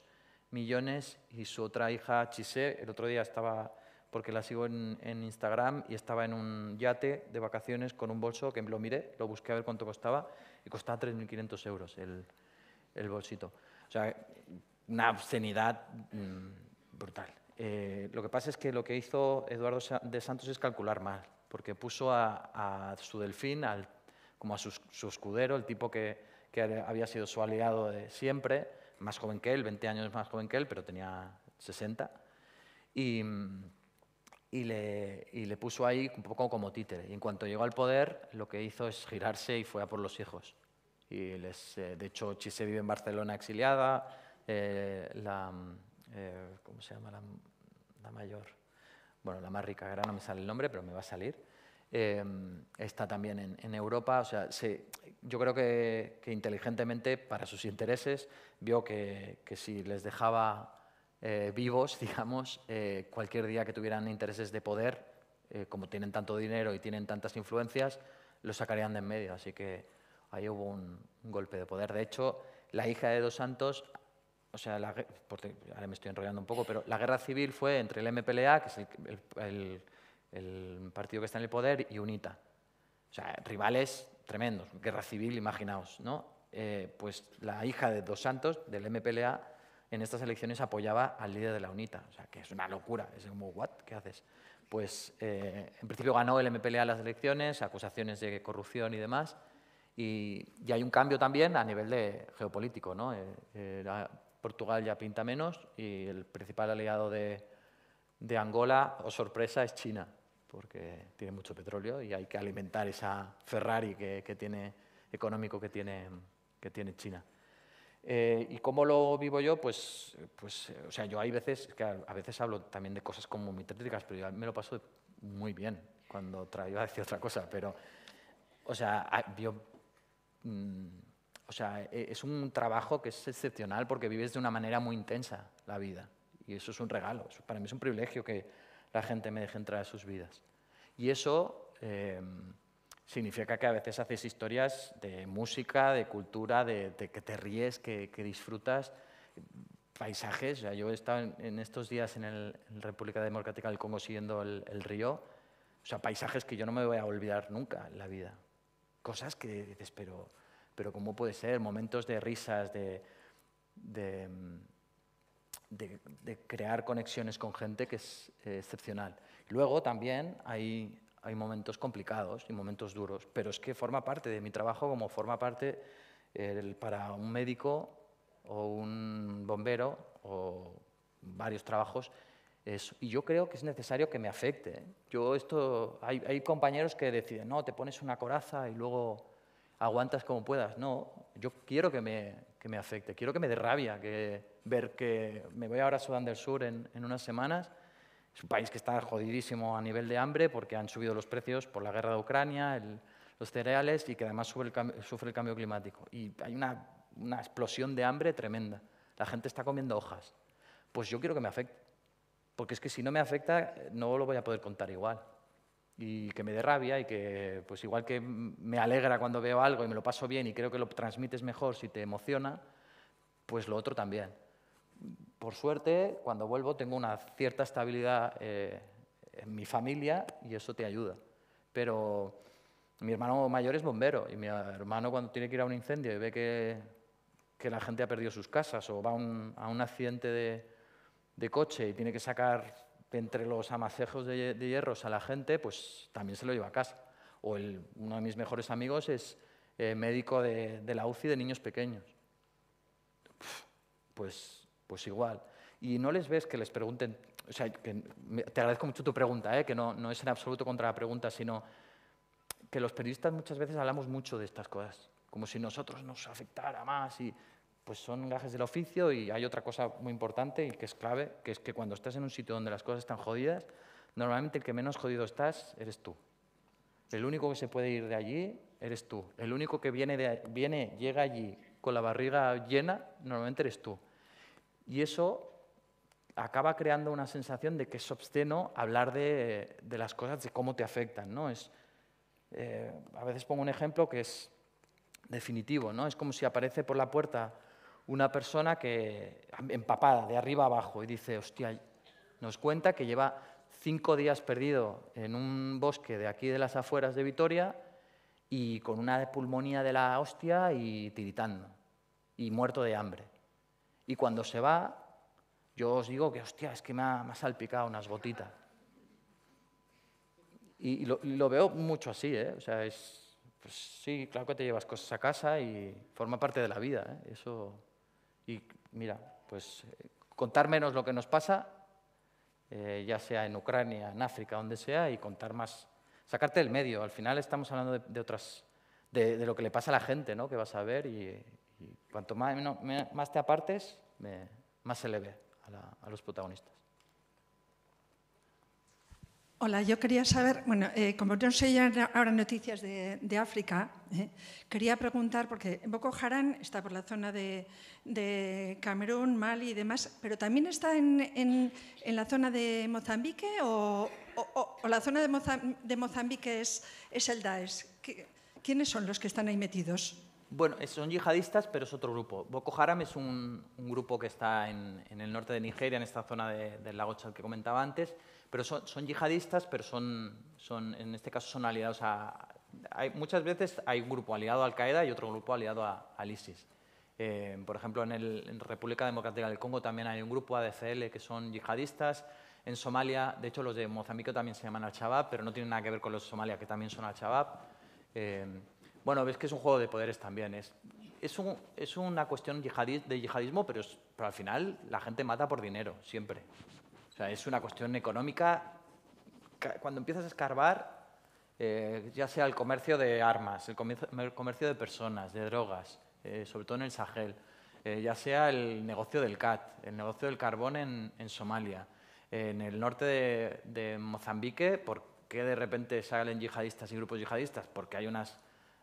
millones. Y su otra hija, Chisé, el otro día estaba, porque la sigo en, Instagram, y estaba en un yate de vacaciones con un bolso que lo miré, lo busqué a ver cuánto costaba, y costaba 3.500 euros el, bolsito. O sea, una obscenidad mm, brutal. Eh, lo que pasa es que lo que hizo Eduardo de Santos es calcular mal, porque puso a su delfín, al como a su, escudero, el tipo que, había sido su aliado de siempre, más joven que él, 20 años más joven que él, pero tenía 60. Mm, y, le, le puso ahí un poco como títere. Y en cuanto llegó al poder, lo que hizo es girarse y fue a por los hijos. Y les, eh, de hecho, Chise vive en Barcelona exiliada. Eh, la, mm, eh, ¿Cómo se llama? La, la mayor. Bueno, la más rica, ahora no me sale el nombre, pero me va a salir Em, está también en, Europa. O sea, yo creo que, inteligentemente, para sus intereses, vio que, si les dejaba eh, vivos, digamos, eh, cualquier día que tuvieran intereses de poder, eh, como tienen tanto dinero y tienen tantas influencias, lo sacarían de en medio. Así que ahí hubo un, golpe de poder. De hecho, la hija de Dos Santos o sea, porque ahora me estoy enrollando un poco, pero la guerra civil fue entre el MPLA, que es el, el partido que está en el poder y UNITA. O sea, rivales tremendos, guerra civil, imaginaos, ¿no? Eh, pues la hija de Dos Santos, del MPLA, en estas elecciones apoyaba al líder de la UNITA. O sea, que es una locura. Es como, ¿what? ¿Qué haces? Pues eh, en principio ganó el MPLA las elecciones, acusaciones de corrupción y demás. Y, hay un cambio también a nivel de geopolítico. ¿no? Eh, Portugal ya pinta menos y el principal aliado de, Angola, o oh, sorpresa, es China porque tiene mucho petróleo y hay que alimentar esa Ferrari que, que tiene, económico que tiene, que tiene China. Eh, ¿Y cómo lo vivo yo? Pues, pues, eh, o sea, yo hay veces, que a veces hablo también de cosas como muy pero yo me lo paso muy bien cuando traigo a decir otra cosa, pero, o sea, mm, o sea, e, es un trabajo que es excepcional porque vives de una manera muy intensa la vida y eso es un regalo, para mí es un privilegio que, la gente me deja entrar a sus vidas. Y eso em, significa que a veces haces historias de música, de cultura, de, que te ríes, que, disfrutas paisajes. yo he estado en, estos días en, la República Democrática del Congo siguiendo el, río. O sea, paisajes que yo no me voy a olvidar nunca en la vida. Cosas que dices, pero, pero ¿cómo puede ser? Momentos de risas, de em, de, crear conexiones con gente que es eh, excepcional. Luego también hay, hay momentos complicados y momentos duros, pero es que forma parte de mi trabajo como forma parte para un médico o un bombero o varios trabajos. y yo creo que es necesario que me afecte. ¿eh? Yo esto, hay, compañeros que deciden, no, te pones una coraza y luego aguantas como puedas. No, yo quiero que me, me afecte, quiero que me dé rabia, que, ver que me voy ahora a Sudán del Sur en, unas semanas. Es un país que está jodidísimo a nivel de hambre porque han subido los precios por la guerra de Ucrania, los cereales y que además sufre el, cambio climático. Y hay una, una explosión de hambre tremenda. La gente está comiendo hojas. Pues yo quiero que me afecte. Porque es que si no me afecta, no lo voy a poder contar igual. Y que me dé rabia y que, pues igual que me alegra cuando veo algo y me lo paso bien y creo que lo transmites mejor si te emociona, pues lo otro también por suerte, cuando vuelvo tengo una cierta estabilidad eh, en mi familia y eso te ayuda. Pero mi hermano mayor es bombero y mi hermano cuando tiene que ir a un incendio y ve que, la gente ha perdido sus casas o va a un accidente de, coche y tiene que sacar entre los amacejos de, hierros a la gente, pues también se lo lleva a casa. O uno de mis mejores amigos es eh, médico de, de la UCI de niños pequeños. Pues pues igual. Y no les ves que les pregunten, o sea, te agradezco mucho tu pregunta, ¿eh? que no, es en absoluto contra la pregunta, sino que los periodistas muchas veces hablamos mucho de estas cosas, como si nosotros nos afectara más y pues son gajes del oficio y hay otra cosa muy importante y que es clave, que es que cuando estás en un sitio donde las cosas están jodidas, normalmente el que menos jodido estás eres tú. El único que se puede ir de allí eres tú. El único que viene, viene llega allí con la barriga llena, normalmente eres tú. Y eso acaba creando una sensación de que es obsceno hablar de, las cosas, de cómo te afectan. ¿no? Es, eh, a veces pongo un ejemplo que es definitivo. ¿no? Es como si aparece por la puerta una persona que, empapada de arriba abajo y dice, hostia, nos cuenta que lleva cinco días perdido en un bosque de aquí de las afueras de Vitoria y con una pulmonía de la hostia y tiritando y muerto de hambre. Y cuando se va, yo os digo que, hostia, es que me ha, salpicado unas gotitas. Y, lo, veo mucho así, ¿eh? O sea, es, pues sí, claro que te llevas cosas a casa y forma parte de la vida, ¿eh? Eso, y mira, pues eh, contar menos lo que nos pasa, eh, ya sea en Ucrania, en África, donde sea, y contar más, sacarte del medio. Al final estamos hablando de, otras, de, lo que le pasa a la gente, ¿no? Que vas a ver y, y cuanto más, te apartes, más se le a, los protagonistas. Hola, yo quería saber, bueno, eh, como no sé ya ahora noticias de, África, eh, quería preguntar, porque Boko Haram está por la zona de, de Camerún, Mali y demás, pero también está en, la zona de Mozambique o, la zona de, Mozambique es, es el Daesh. ¿Quiénes son los que están ahí metidos? Bueno, son yihadistas, pero es otro grupo. Boko Haram es un, grupo que está en, el norte de Nigeria, en esta zona del lago Chad que comentaba antes, pero son, yihadistas, pero son, son, en este caso son aliados a... Hay, muchas veces hay un grupo aliado a Al-Qaeda y otro grupo aliado a, ISIS. Eh, por ejemplo, en, el, República Democrática del Congo también hay un grupo ADCL que son yihadistas. En Somalia, de hecho, los de Mozambique también se llaman Al-Shabaab, pero no tienen nada que ver con los de Somalia, que también son Al-Shabaab. Eh, bueno, ves que es un juego de poderes también. Es, es, un, es una cuestión de yihadismo, pero, al final la gente mata por dinero, siempre. O sea, es una cuestión económica. Cuando empiezas a escarbar, eh, ya sea el comercio de armas, el comercio, de personas, de drogas, eh, sobre todo en el Sahel, eh, ya sea el negocio del CAT, el negocio del carbón en, Somalia, en el norte de, de Mozambique, ¿por qué de repente salen yihadistas y grupos yihadistas? Porque hay unas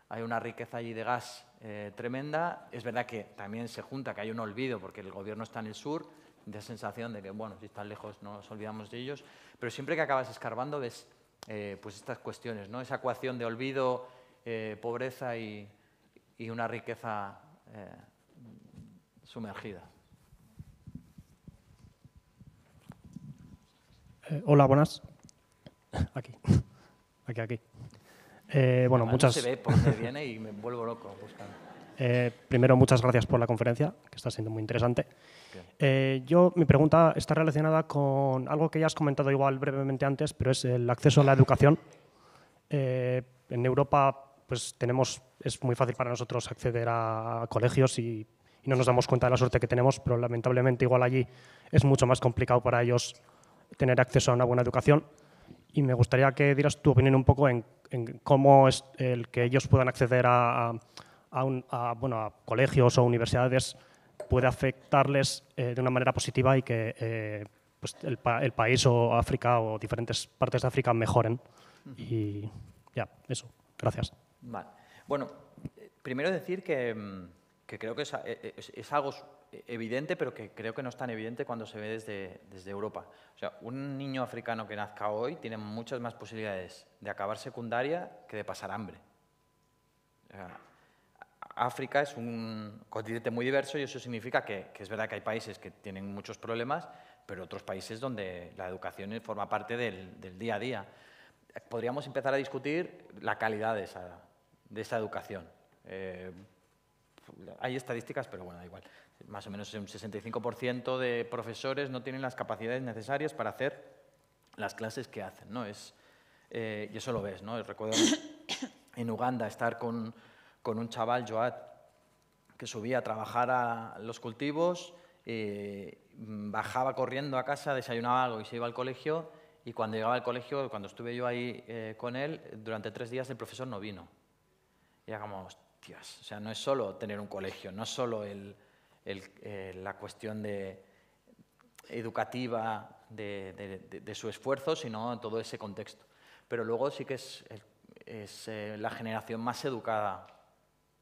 hay una riqueza allí de gas eh, tremenda. Es verdad que también se junta que hay un olvido porque el gobierno está en el sur, de sensación de que, bueno, si están lejos no nos olvidamos de ellos, pero siempre que acabas escarbando ves eh, pues estas cuestiones, ¿no? esa ecuación de olvido, eh, pobreza y, y, una riqueza sumergida. hola, buenas. Aquí, aquí, aquí bueno, muchas... primero, muchas gracias por la conferencia, que está siendo muy interesante. Eh, yo, mi pregunta está relacionada con algo que ya has comentado igual brevemente antes, pero es el acceso a la educación. Eh, en Europa, pues tenemos, es muy fácil para nosotros acceder a, colegios y, no nos damos cuenta de la suerte que tenemos, pero lamentablemente igual allí es mucho más complicado para ellos tener acceso a una buena educación y me gustaría que dieras tu opinión un poco en, cómo es el que ellos puedan acceder a, bueno, a colegios o universidades puede afectarles eh, de una manera positiva y que eh, pues, el, país o África o diferentes partes de África mejoren. Y ya, eso. Gracias. Bueno, eh, primero decir mm, que, creo que es algo e-, evidente, pero que creo que no es tan evidente cuando se ve desde, Europa. O sea, un niño africano que nazca hoy tiene muchas más posibilidades de acabar secundaria que de pasar hambre. África es un continente muy diverso y eso significa que, es verdad que hay países que tienen muchos problemas, pero otros países donde la educación forma parte del, día a día. Podríamos empezar a discutir la calidad de esa, educación. Eh, hay estadísticas, pero bueno, da igual más o menos un 65% de profesores no tienen las capacidades necesarias para hacer las clases que hacen. ¿no? Es, eh, y eso lo ves, ¿no? Recuerdo en Uganda estar con, con un chaval, Joad, que subía a trabajar a los cultivos, eh, bajaba corriendo a casa, desayunaba algo y se iba al colegio. Y cuando llegaba al colegio, cuando estuve yo ahí eh, con él, durante tres días el profesor no vino. Y hagamos como, hostias, o sea, no es solo tener un colegio, no es solo el, eh, la cuestión de, educativa de, su esfuerzo, sino todo ese contexto. Pero luego sí que es, es eh, la generación más educada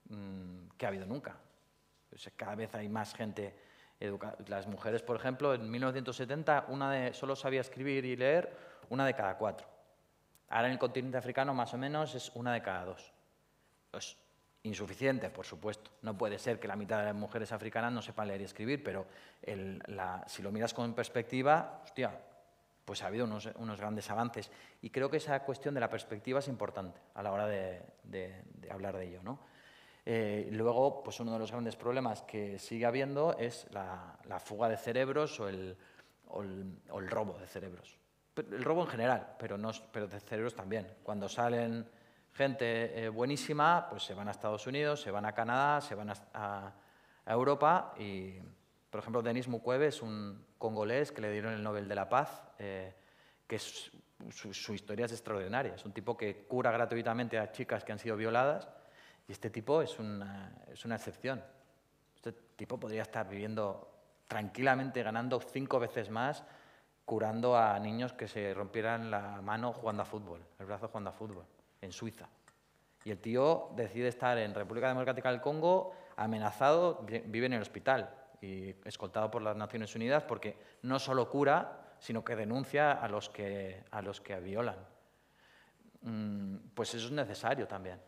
mm, que ha habido nunca. cada vez hay más gente educada. Las mujeres, por ejemplo, en 1970 una de, solo sabía escribir y leer una de cada cuatro. Ahora en el continente africano más o menos es una de cada dos. Pues Insuficiente, por supuesto. No puede ser que la mitad de las mujeres africanas no sepan leer y escribir, pero si lo miras con perspectiva, hostia, pues ha habido unos, grandes avances. Y creo que esa cuestión de la perspectiva es importante a la hora de, hablar de ello. ¿no? Eh, luego, pues uno de los grandes problemas que sigue habiendo es la, fuga de cerebros o el, robo de cerebros. El robo en general, pero, no, pero de cerebros también. Cuando salen gente eh, buenísima, pues se van a Estados Unidos, se van a Canadá, se van a, Europa y, por ejemplo, Denis Mukwege es un congolés que le dieron el Nobel de la Paz, eh, que es, su, historia es extraordinaria. Es un tipo que cura gratuitamente a chicas que han sido violadas y este tipo es una, es una excepción. Este tipo podría estar viviendo tranquilamente, ganando cinco veces más curando a niños que se rompieran la mano jugando a fútbol, el brazo jugando a fútbol en Suiza. Y el tío decide estar en República Democrática del Congo, amenazado, vive en el hospital y escoltado por las Naciones Unidas porque no solo cura, sino que denuncia a los que, a los que violan. Mm, pues eso es necesario también.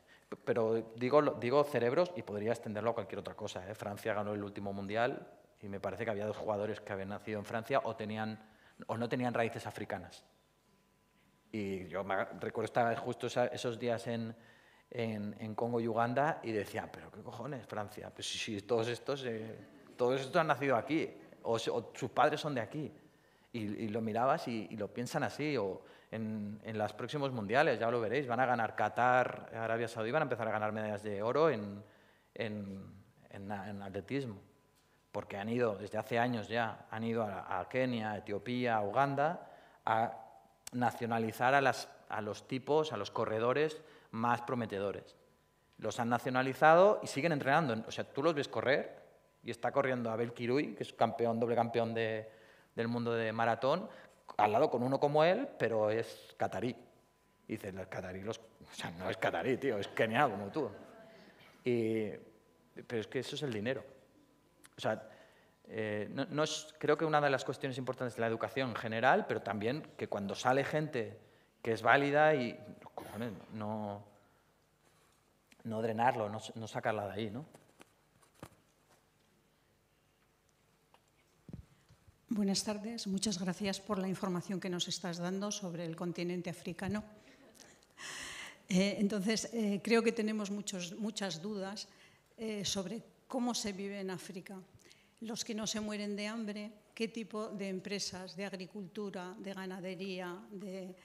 Pero digo, digo cerebros y podría extenderlo a cualquier otra cosa. ¿eh? Francia ganó el último mundial y me parece que había dos jugadores que habían nacido en Francia o, tenían, o no tenían raíces africanas. Y yo me recuerdo estar justo esos días en, en, Congo y Uganda y decía, pero qué cojones, Francia, pues si, todos estos eh, todos estos han nacido aquí, o, sus padres son de aquí. Y, lo mirabas y, lo piensan así, o en, en, los próximos mundiales, ya lo veréis, van a ganar Qatar, Arabia Saudí, van a empezar a ganar medallas de oro en, en, en atletismo, porque han ido desde hace años ya, han ido a, a Kenia, a Etiopía, a Uganda, a nacionalizar a, los tipos, a los corredores más prometedores. Los han nacionalizado y siguen entrenando. O sea, tú los ves correr y está corriendo Abel Kirui, que es campeón, doble campeón del mundo de maratón, al lado con uno como él, pero es catarí. Y dices, los catarí, sea, no es catarí, tío, es genial como tú. pero es que eso es el dinero. O sea, eh, no, creo que una de las cuestiones importantes es la educación en general, pero también que cuando sale gente que es válida y no, no drenarlo, no, no sacarla de ahí, ¿no? Buenas tardes, muchas gracias por la información que nos estás dando sobre el continente africano. Eh, entonces, eh, creo que tenemos muchos, muchas dudas sobre cómo se vive en África los que no se mueren de hambre, qué tipo de empresas, de agricultura, de ganadería, de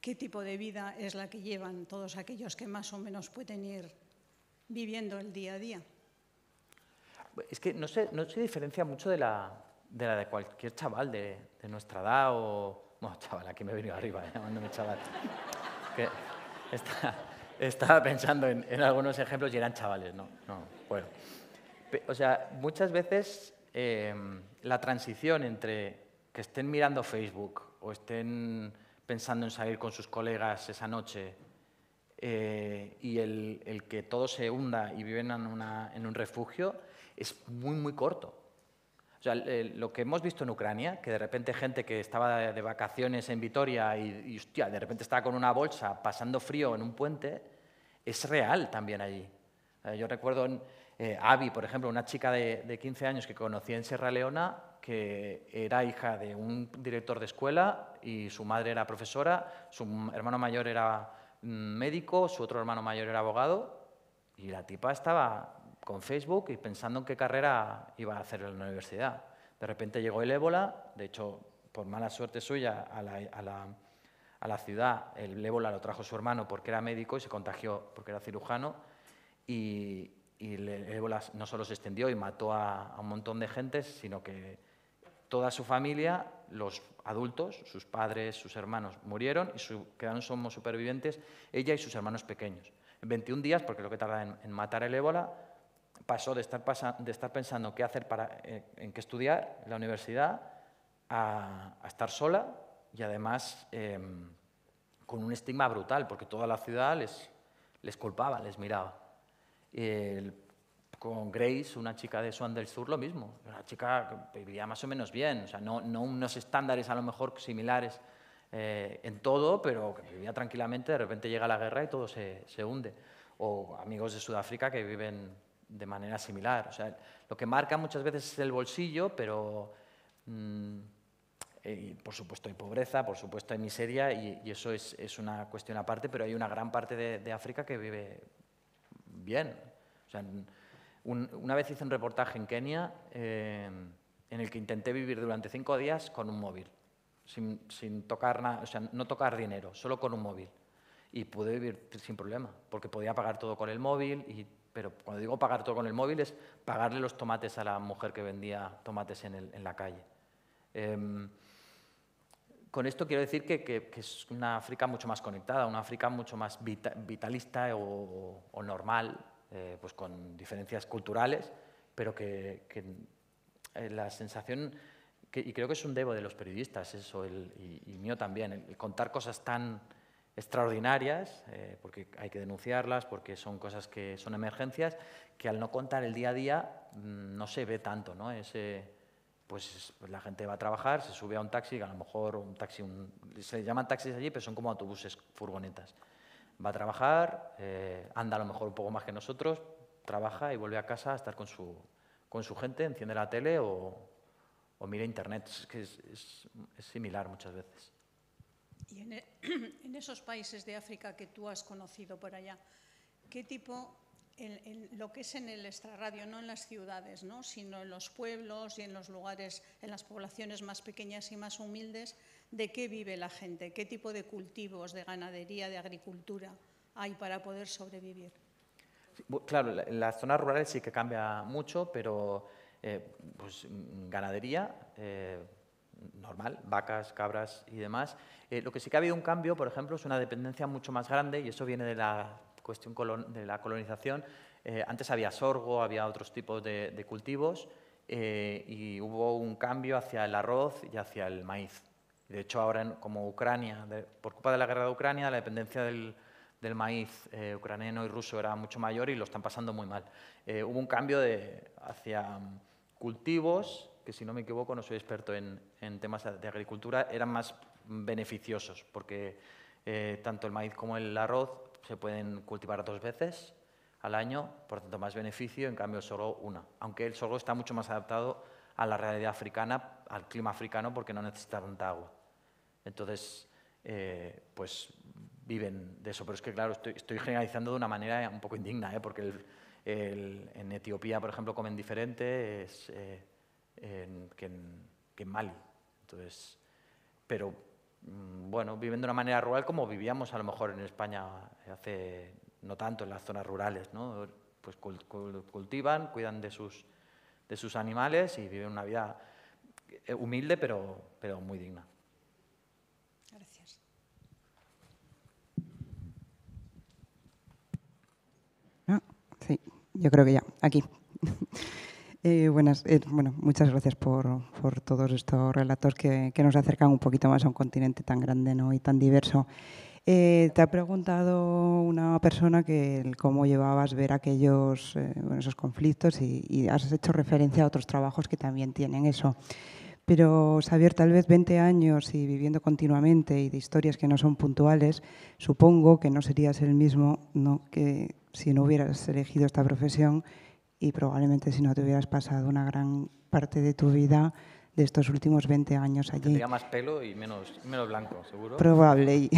qué tipo de vida es la que llevan todos aquellos que más o menos pueden ir viviendo el día a día. Es que no se, diferencia mucho de la, de cualquier chaval de, nuestra edad o... Bueno, chaval, aquí me he venido arriba ¿eh? llamándome chaval. que estaba pensando en, algunos ejemplos y eran chavales, No, bueno. O sea, muchas veces eh, la transición entre que estén mirando Facebook o estén pensando en salir con sus colegas esa noche eh, y el, que todo se hunda y viven en, un refugio es muy, muy corto. O sea, eh, lo que hemos visto en Ucrania, que de repente gente que estaba de, vacaciones en Vitoria y, de repente estaba con una bolsa pasando frío en un puente, es real también allí. yo recuerdo eh, Abby, por ejemplo, una chica de, 15 años que conocí en Sierra Leona, que era hija de un director de escuela y su madre era profesora, su hermano mayor era mm, médico, su otro hermano mayor era abogado, y la tipa estaba con Facebook y pensando en qué carrera iba a hacer en la universidad. De repente llegó el ébola, de hecho, por mala suerte suya, a la, a la ciudad, el ébola lo trajo su hermano porque era médico y se contagió porque era cirujano, y, y el ébola no solo se extendió y mató a, un montón de gentes, sino que toda su familia, los adultos, sus padres, sus hermanos, murieron y su, quedaron somos supervivientes ella y sus hermanos pequeños. En 21 días, porque lo que tarda en, matar el ébola, pasó de estar, pensando qué hacer para, eh, en, qué estudiar en la universidad a, estar sola y además em, con un estigma brutal, porque toda la ciudad les culpaba, les miraba. El, con Grace, una chica de Swan del Sur, lo mismo. Una chica que vivía más o menos bien, o sea, no, unos estándares a lo mejor similares eh, en todo, pero vivía tranquilamente, de repente llega la guerra y todo se, hunde. O amigos de Sudáfrica que viven de manera similar. O sea, lo que marca muchas veces es el bolsillo, pero mm, eh, por supuesto hay pobreza, por supuesto hay miseria, y, eso es, una cuestión aparte, pero hay una gran parte de África que vive bien. una vez hice un reportaje en Kenia eh, en el que intenté vivir durante cinco días con un móvil, sin, tocar nada, o sea, no tocar dinero, solo con un móvil. Y pude vivir sin problema, porque podía pagar todo con el móvil y pero cuando digo pagar todo con el móvil es pagarle los tomates a la mujer que vendía tomates en, la calle. Em, con esto quiero decir que, es una África mucho más conectada, una África mucho más vitalista o, normal, eh, pues con diferencias culturales, pero que, eh, la sensación, y creo que es un debo de los periodistas, eso, el, y, mío también, el, contar cosas tan extraordinarias, eh, porque hay que denunciarlas, porque son cosas que son emergencias, que al no contar el día a día mm, no se ve tanto, ¿no? Ese, pues, pues, la gente va a trabajar, se sube a un taxi, a lo mejor un taxi, se llaman taxis allí, pero son como autobuses, furgonetas. Va a trabajar, eh, anda a lo mejor un poco más que nosotros, trabaja y vuelve a casa a estar con su, con su gente, enciende la tele o, o mira internet. que es, similar muchas veces. Y en, e, en esos países de África que tú has conocido por allá, ¿qué tipo en, lo que es en el extrarradio, no en las ciudades, sino en los pueblos y en los lugares, en las poblaciones más pequeñas y más humildes, de qué vive la gente, qué tipo de cultivos, de ganadería, de agricultura hay para poder sobrevivir. Claro, en las zonas rurales sí que cambia mucho, pero eh, pues, ganadería eh, normal, vacas, cabras y demás. Eh, lo que sí que ha habido un cambio, por ejemplo, es una dependencia mucho más grande y eso viene de la cuestión de la colonización, eh, antes había sorgo, había otros tipos de, cultivos eh, y hubo un cambio hacia el arroz y hacia el maíz. De hecho, ahora como Ucrania, por culpa de la guerra de Ucrania, la dependencia del, maíz eh, ucraniano y ruso era mucho mayor y lo están pasando muy mal. hubo un cambio de, hacia mm, cultivos, que si no me equivoco no soy experto en temas de agricultura, eran más beneficiosos porque tanto el maíz como el arroz se pueden cultivar dos veces al año, por tanto más beneficio, en cambio el sorgo una. Aunque el sorgo está mucho más adaptado a la realidad africana, al clima africano, porque no necesita tanta agua. Entonces, eh, pues viven de eso. Pero es que, claro, estoy, generalizando de una manera un poco indigna, ¿eh? porque en Etiopía, por ejemplo, comen diferente eh, en, que, en, que en Mali. Entonces, pero Mm, bueno, viven de una manera rural como vivíamos a lo mejor en España hace no tanto, en las zonas rurales, ¿no? Pues cultivan, cuidan de sus, animales y viven una vida eh, humilde pero, pero muy digna. Gracias. Ah, sí, yo creo que ya, aquí. Eh, buenas, eh, bueno, muchas gracias por, todos estos relatos que, nos acercan un poquito más a un continente tan grande ¿no? y tan diverso. Eh, te ha preguntado una persona que cómo llevabas ver aquellos esos conflictos y, has hecho referencia a otros trabajos que también tienen eso. Pero, Xavier, tal vez 20 años y viviendo continuamente y de historias que no son puntuales, supongo que no serías el mismo ¿no? que si no hubieras elegido esta profesión y probablemente si no te hubieras pasado una gran parte de tu vida de estos últimos 20 años allí. Tendría más pelo y menos, menos blanco, seguro. Probable.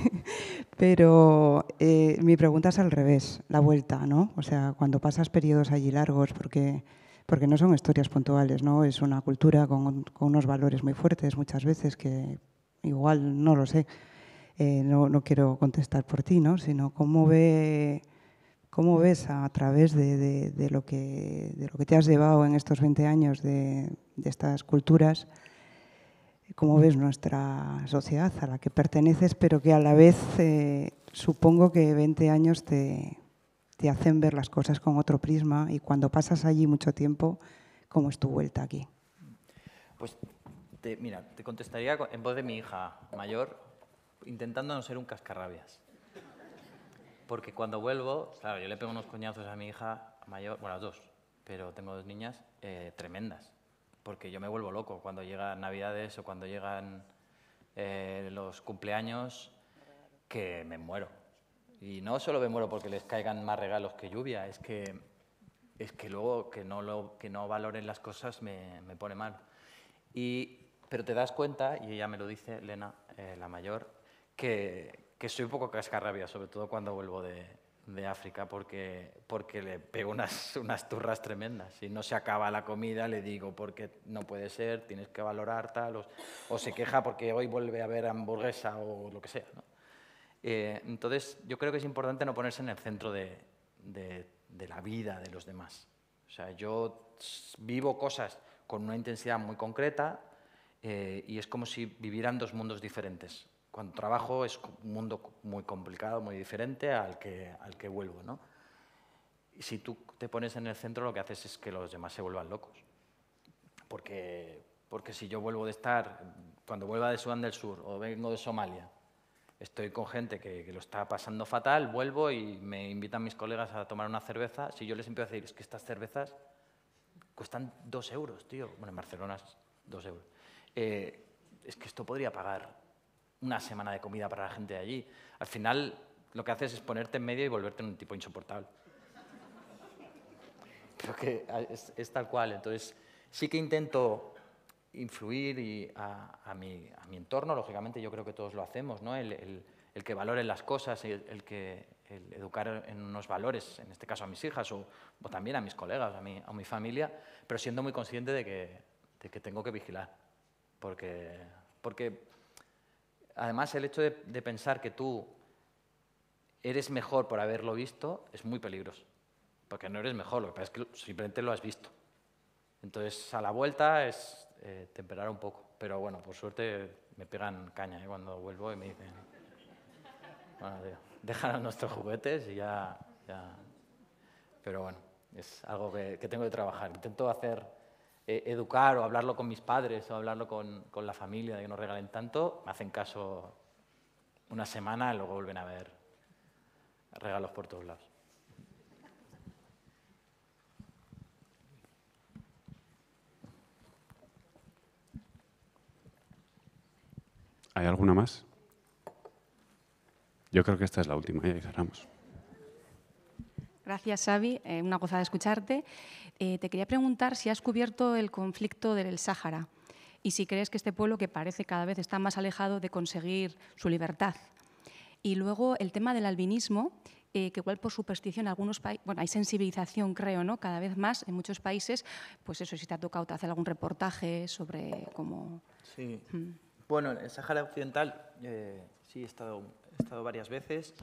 Pero eh, mi pregunta es al revés, la vuelta, ¿no? O sea, cuando pasas periodos allí largos, porque, porque no son historias puntuales, ¿no? Es una cultura con, unos valores muy fuertes muchas veces que igual no lo sé. Eh, no, no, quiero contestar por ti, ¿no? Sino cómo ve ¿Cómo ves a, través de, lo que, te has llevado en estos 20 años de, estas culturas, cómo ves nuestra sociedad a la que perteneces, pero que a la vez eh, supongo que 20 años te, hacen ver las cosas con otro prisma y cuando pasas allí mucho tiempo, ¿cómo es tu vuelta aquí? Pues mira, te contestaría en voz de mi hija mayor, intentando no ser un cascarrabias porque cuando vuelvo, claro, yo le pego unos coñazos a mi hija mayor, bueno, a dos, pero tengo dos niñas eh, tremendas, porque yo me vuelvo loco cuando llegan Navidades o cuando llegan eh, los cumpleaños, que me muero. Y no solo me muero porque les caigan más regalos que lluvia, es que, es que luego que no, lo, que no valoren las cosas me, me pone mal. Y, pero te das cuenta, y ella me lo dice, Lena, eh, la mayor, que, que soy un poco cascarrabia, sobre todo cuando vuelvo de, África, porque, le pego unas, turras tremendas. Si no se acaba la comida, le digo, porque no puede ser, tienes que valorar tal, o, se queja porque hoy vuelve a haber hamburguesa o lo que sea. Eh, entonces, yo creo que es importante no ponerse en el centro de, la vida de los demás. O sea, yo vivo cosas con una intensidad muy concreta eh, y es como si vivieran dos mundos diferentes cuando trabajo es un mundo muy complicado, muy diferente al que, al que vuelvo. ¿no? Y si tú te pones en el centro, lo que haces es que los demás se vuelvan locos. Porque, porque si yo vuelvo de estar, cuando vuelva de Sudán del Sur o vengo de Somalia, estoy con gente que, lo está pasando fatal, vuelvo y me invitan mis colegas a tomar una cerveza. Si yo les empiezo a decir, es que estas cervezas cuestan dos euros, tío. Bueno, en Barcelona es dos euros. Eh, es que esto podría pagar una semana de comida para la gente de allí. Al final, lo que haces es ponerte en medio y volverte un tipo insoportable. que ah, es, tal cual. Entonces, sí que intento influir y a, mi, a, mi, entorno, lógicamente yo creo que todos lo hacemos, ¿no? el, el, que valoren las cosas, el, el que educar en unos valores, en este caso a mis hijas o, o también a mis colegas, a mi, a mi, familia, pero siendo muy consciente de que, de que tengo que vigilar, porque, porque además el hecho de, pensar que tú eres mejor por haberlo visto es muy peligroso, porque no eres mejor, lo que pasa es que simplemente lo has visto. Entonces, a la vuelta es eh, temperar un poco, pero bueno, por suerte me pegan caña ¿eh? cuando vuelvo y me dicen, bueno, tío, nuestros juguetes y ya, Pero bueno, es algo que tengo que trabajar. Intento hacer eh, educar o hablarlo con mis padres o hablarlo con, la familia, de que no regalen tanto, me hacen caso una semana y luego vuelven a ver regalos por todos lados. ¿Hay alguna más? Yo creo que esta es la última y cerramos. Gracias, Xavi. una eh, una gozada escucharte. Eh, te quería preguntar si has cubierto el conflicto del Sáhara y si crees que este pueblo que parece cada vez está más alejado de conseguir su libertad. Y luego el tema del albinismo, eh, que igual por superstición algunos países, bueno, hay sensibilización creo, ¿no? Cada vez más en muchos países, pues eso, si te ha tocado hacer algún reportaje sobre cómo... Sí. Mm. Bueno, el Sáhara Occidental eh, sí he estado, estado varias veces.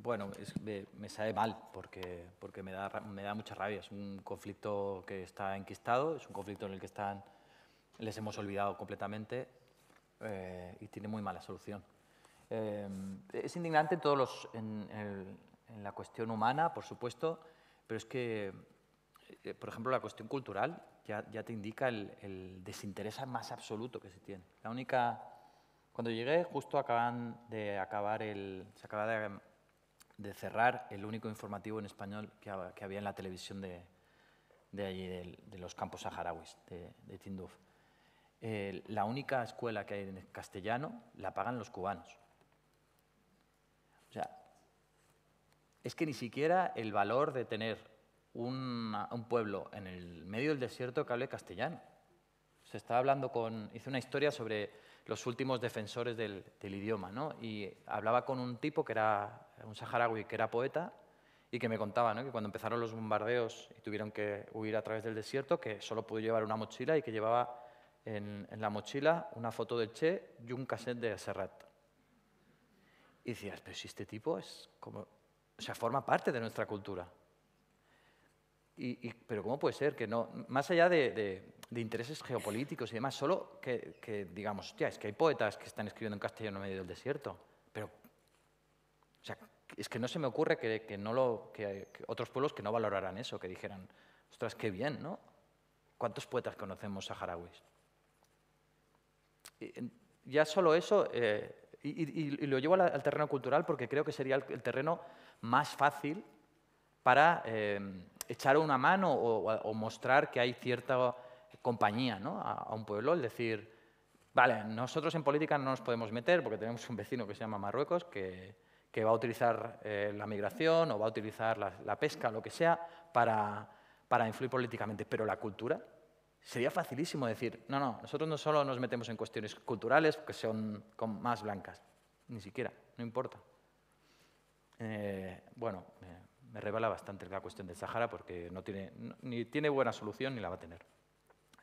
Bueno, me, me, sabe mal porque, porque me, da, me da mucha rabia. Es un conflicto que está enquistado, es un conflicto en el que están, les hemos olvidado completamente eh, y tiene muy mala solución. Eh, es indignante en, todos los, en, la cuestión humana, por supuesto, pero es que, eh, por ejemplo, la cuestión cultural ya, ya te indica el, el, desinterés más absoluto que se tiene. La única... Cuando llegué, justo acaban de acabar el, se acaba de de cerrar el único informativo en español que, había en la televisión de, de allí, de, los campos saharauis, de, Tinduf. la única escuela que hay en castellano la pagan los cubanos. O sea, es que ni siquiera el valor de tener un pueblo en el medio del desierto que hable castellano. Se estaba hablando con. Hice una historia sobre los últimos defensores del, del idioma, ¿no? Y hablaba con un tipo que era un saharaui que era poeta y que me contaba que cuando empezaron los bombardeos y tuvieron que huir a través del desierto, que solo pudo llevar una mochila y que llevaba en, la mochila una foto de Che y un cassette de Serrat. Y decías, pero si este tipo es como, o forma parte de nuestra cultura. pero ¿cómo puede ser que no, más allá de, intereses geopolíticos y demás, solo que, digamos, ya es que hay poetas que están escribiendo en castellano en medio del desierto? O sea, es que no se me ocurre que, que no lo, que, otros pueblos que no valoraran eso, que dijeran, ostras, qué bien, ¿no? ¿Cuántos poetas conocemos saharauis? ya solo eso, eh, y, lo llevo al, terreno cultural porque creo que sería el, terreno más fácil para eh, echar una mano o, mostrar que hay cierta compañía ¿no? a, a, un pueblo, el decir, vale, nosotros en política no nos podemos meter porque tenemos un vecino que se llama Marruecos que, que va a utilizar eh, la migración o va a utilizar la, pesca, lo que sea, para, influir políticamente. Pero la cultura, sería facilísimo decir, no, no, nosotros no solo nos metemos en cuestiones culturales que son más blancas, ni siquiera, no importa. Eh, bueno, me revela bastante la cuestión del Sahara porque no tiene, ni tiene buena solución ni la va a tener.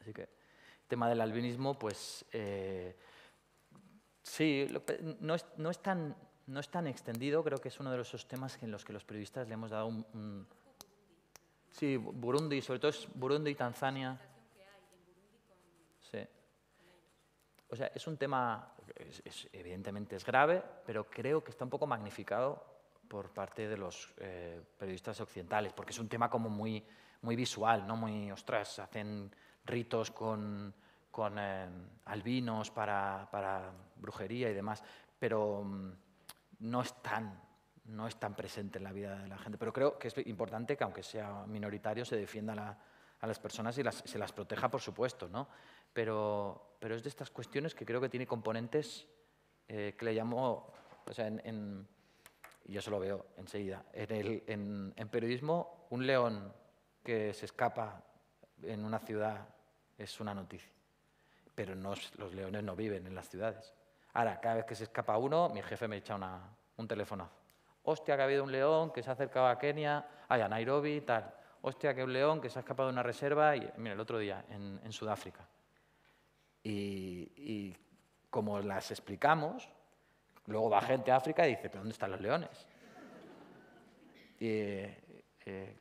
Así que el tema del albinismo, pues eh, sí, no es, no es tan no es tan extendido, creo que es uno de esos temas en los que los periodistas le hemos dado un... Sí, Burundi, sobre todo es Burundi y Tanzania. Sí. O sea, es un tema, evidentemente es grave, pero creo que está un poco magnificado por parte de los eh, periodistas occidentales, porque es un tema como muy, muy visual, ¿no? Muy, ostras, hacen ritos con, eh, albinos para, para brujería y demás, pero mm, no están, no están presentes en la vida de la gente. Pero creo que es importante que, aunque sea minoritario, se defienda a, las personas y se las proteja, por supuesto. Pero, es de estas cuestiones que creo que tiene componentes eh, que le llamo, o sea, yo se lo veo enseguida, en, el, periodismo un león que se escapa en una ciudad es una noticia, pero los leones no viven en las ciudades. Ahora, cada vez que se escapa uno, mi jefe me echa un teléfono. Hostia, que ha habido un león que se ha acercado a Kenia, a Nairobi y tal. Hostia, que un león que se ha escapado de una reserva, y, mira, el otro día, en, Sudáfrica. Y, como las explicamos, luego va gente a África y dice, ¿pero dónde están los leones? Eh, eh,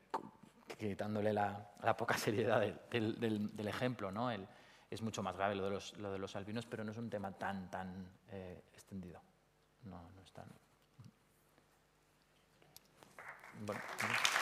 quitándole la, poca seriedad del, ejemplo, ¿no? es mucho más grave lo de, los, lo de los albinos, pero no es un tema tan, tan eh, extendido. No, no están. Bueno.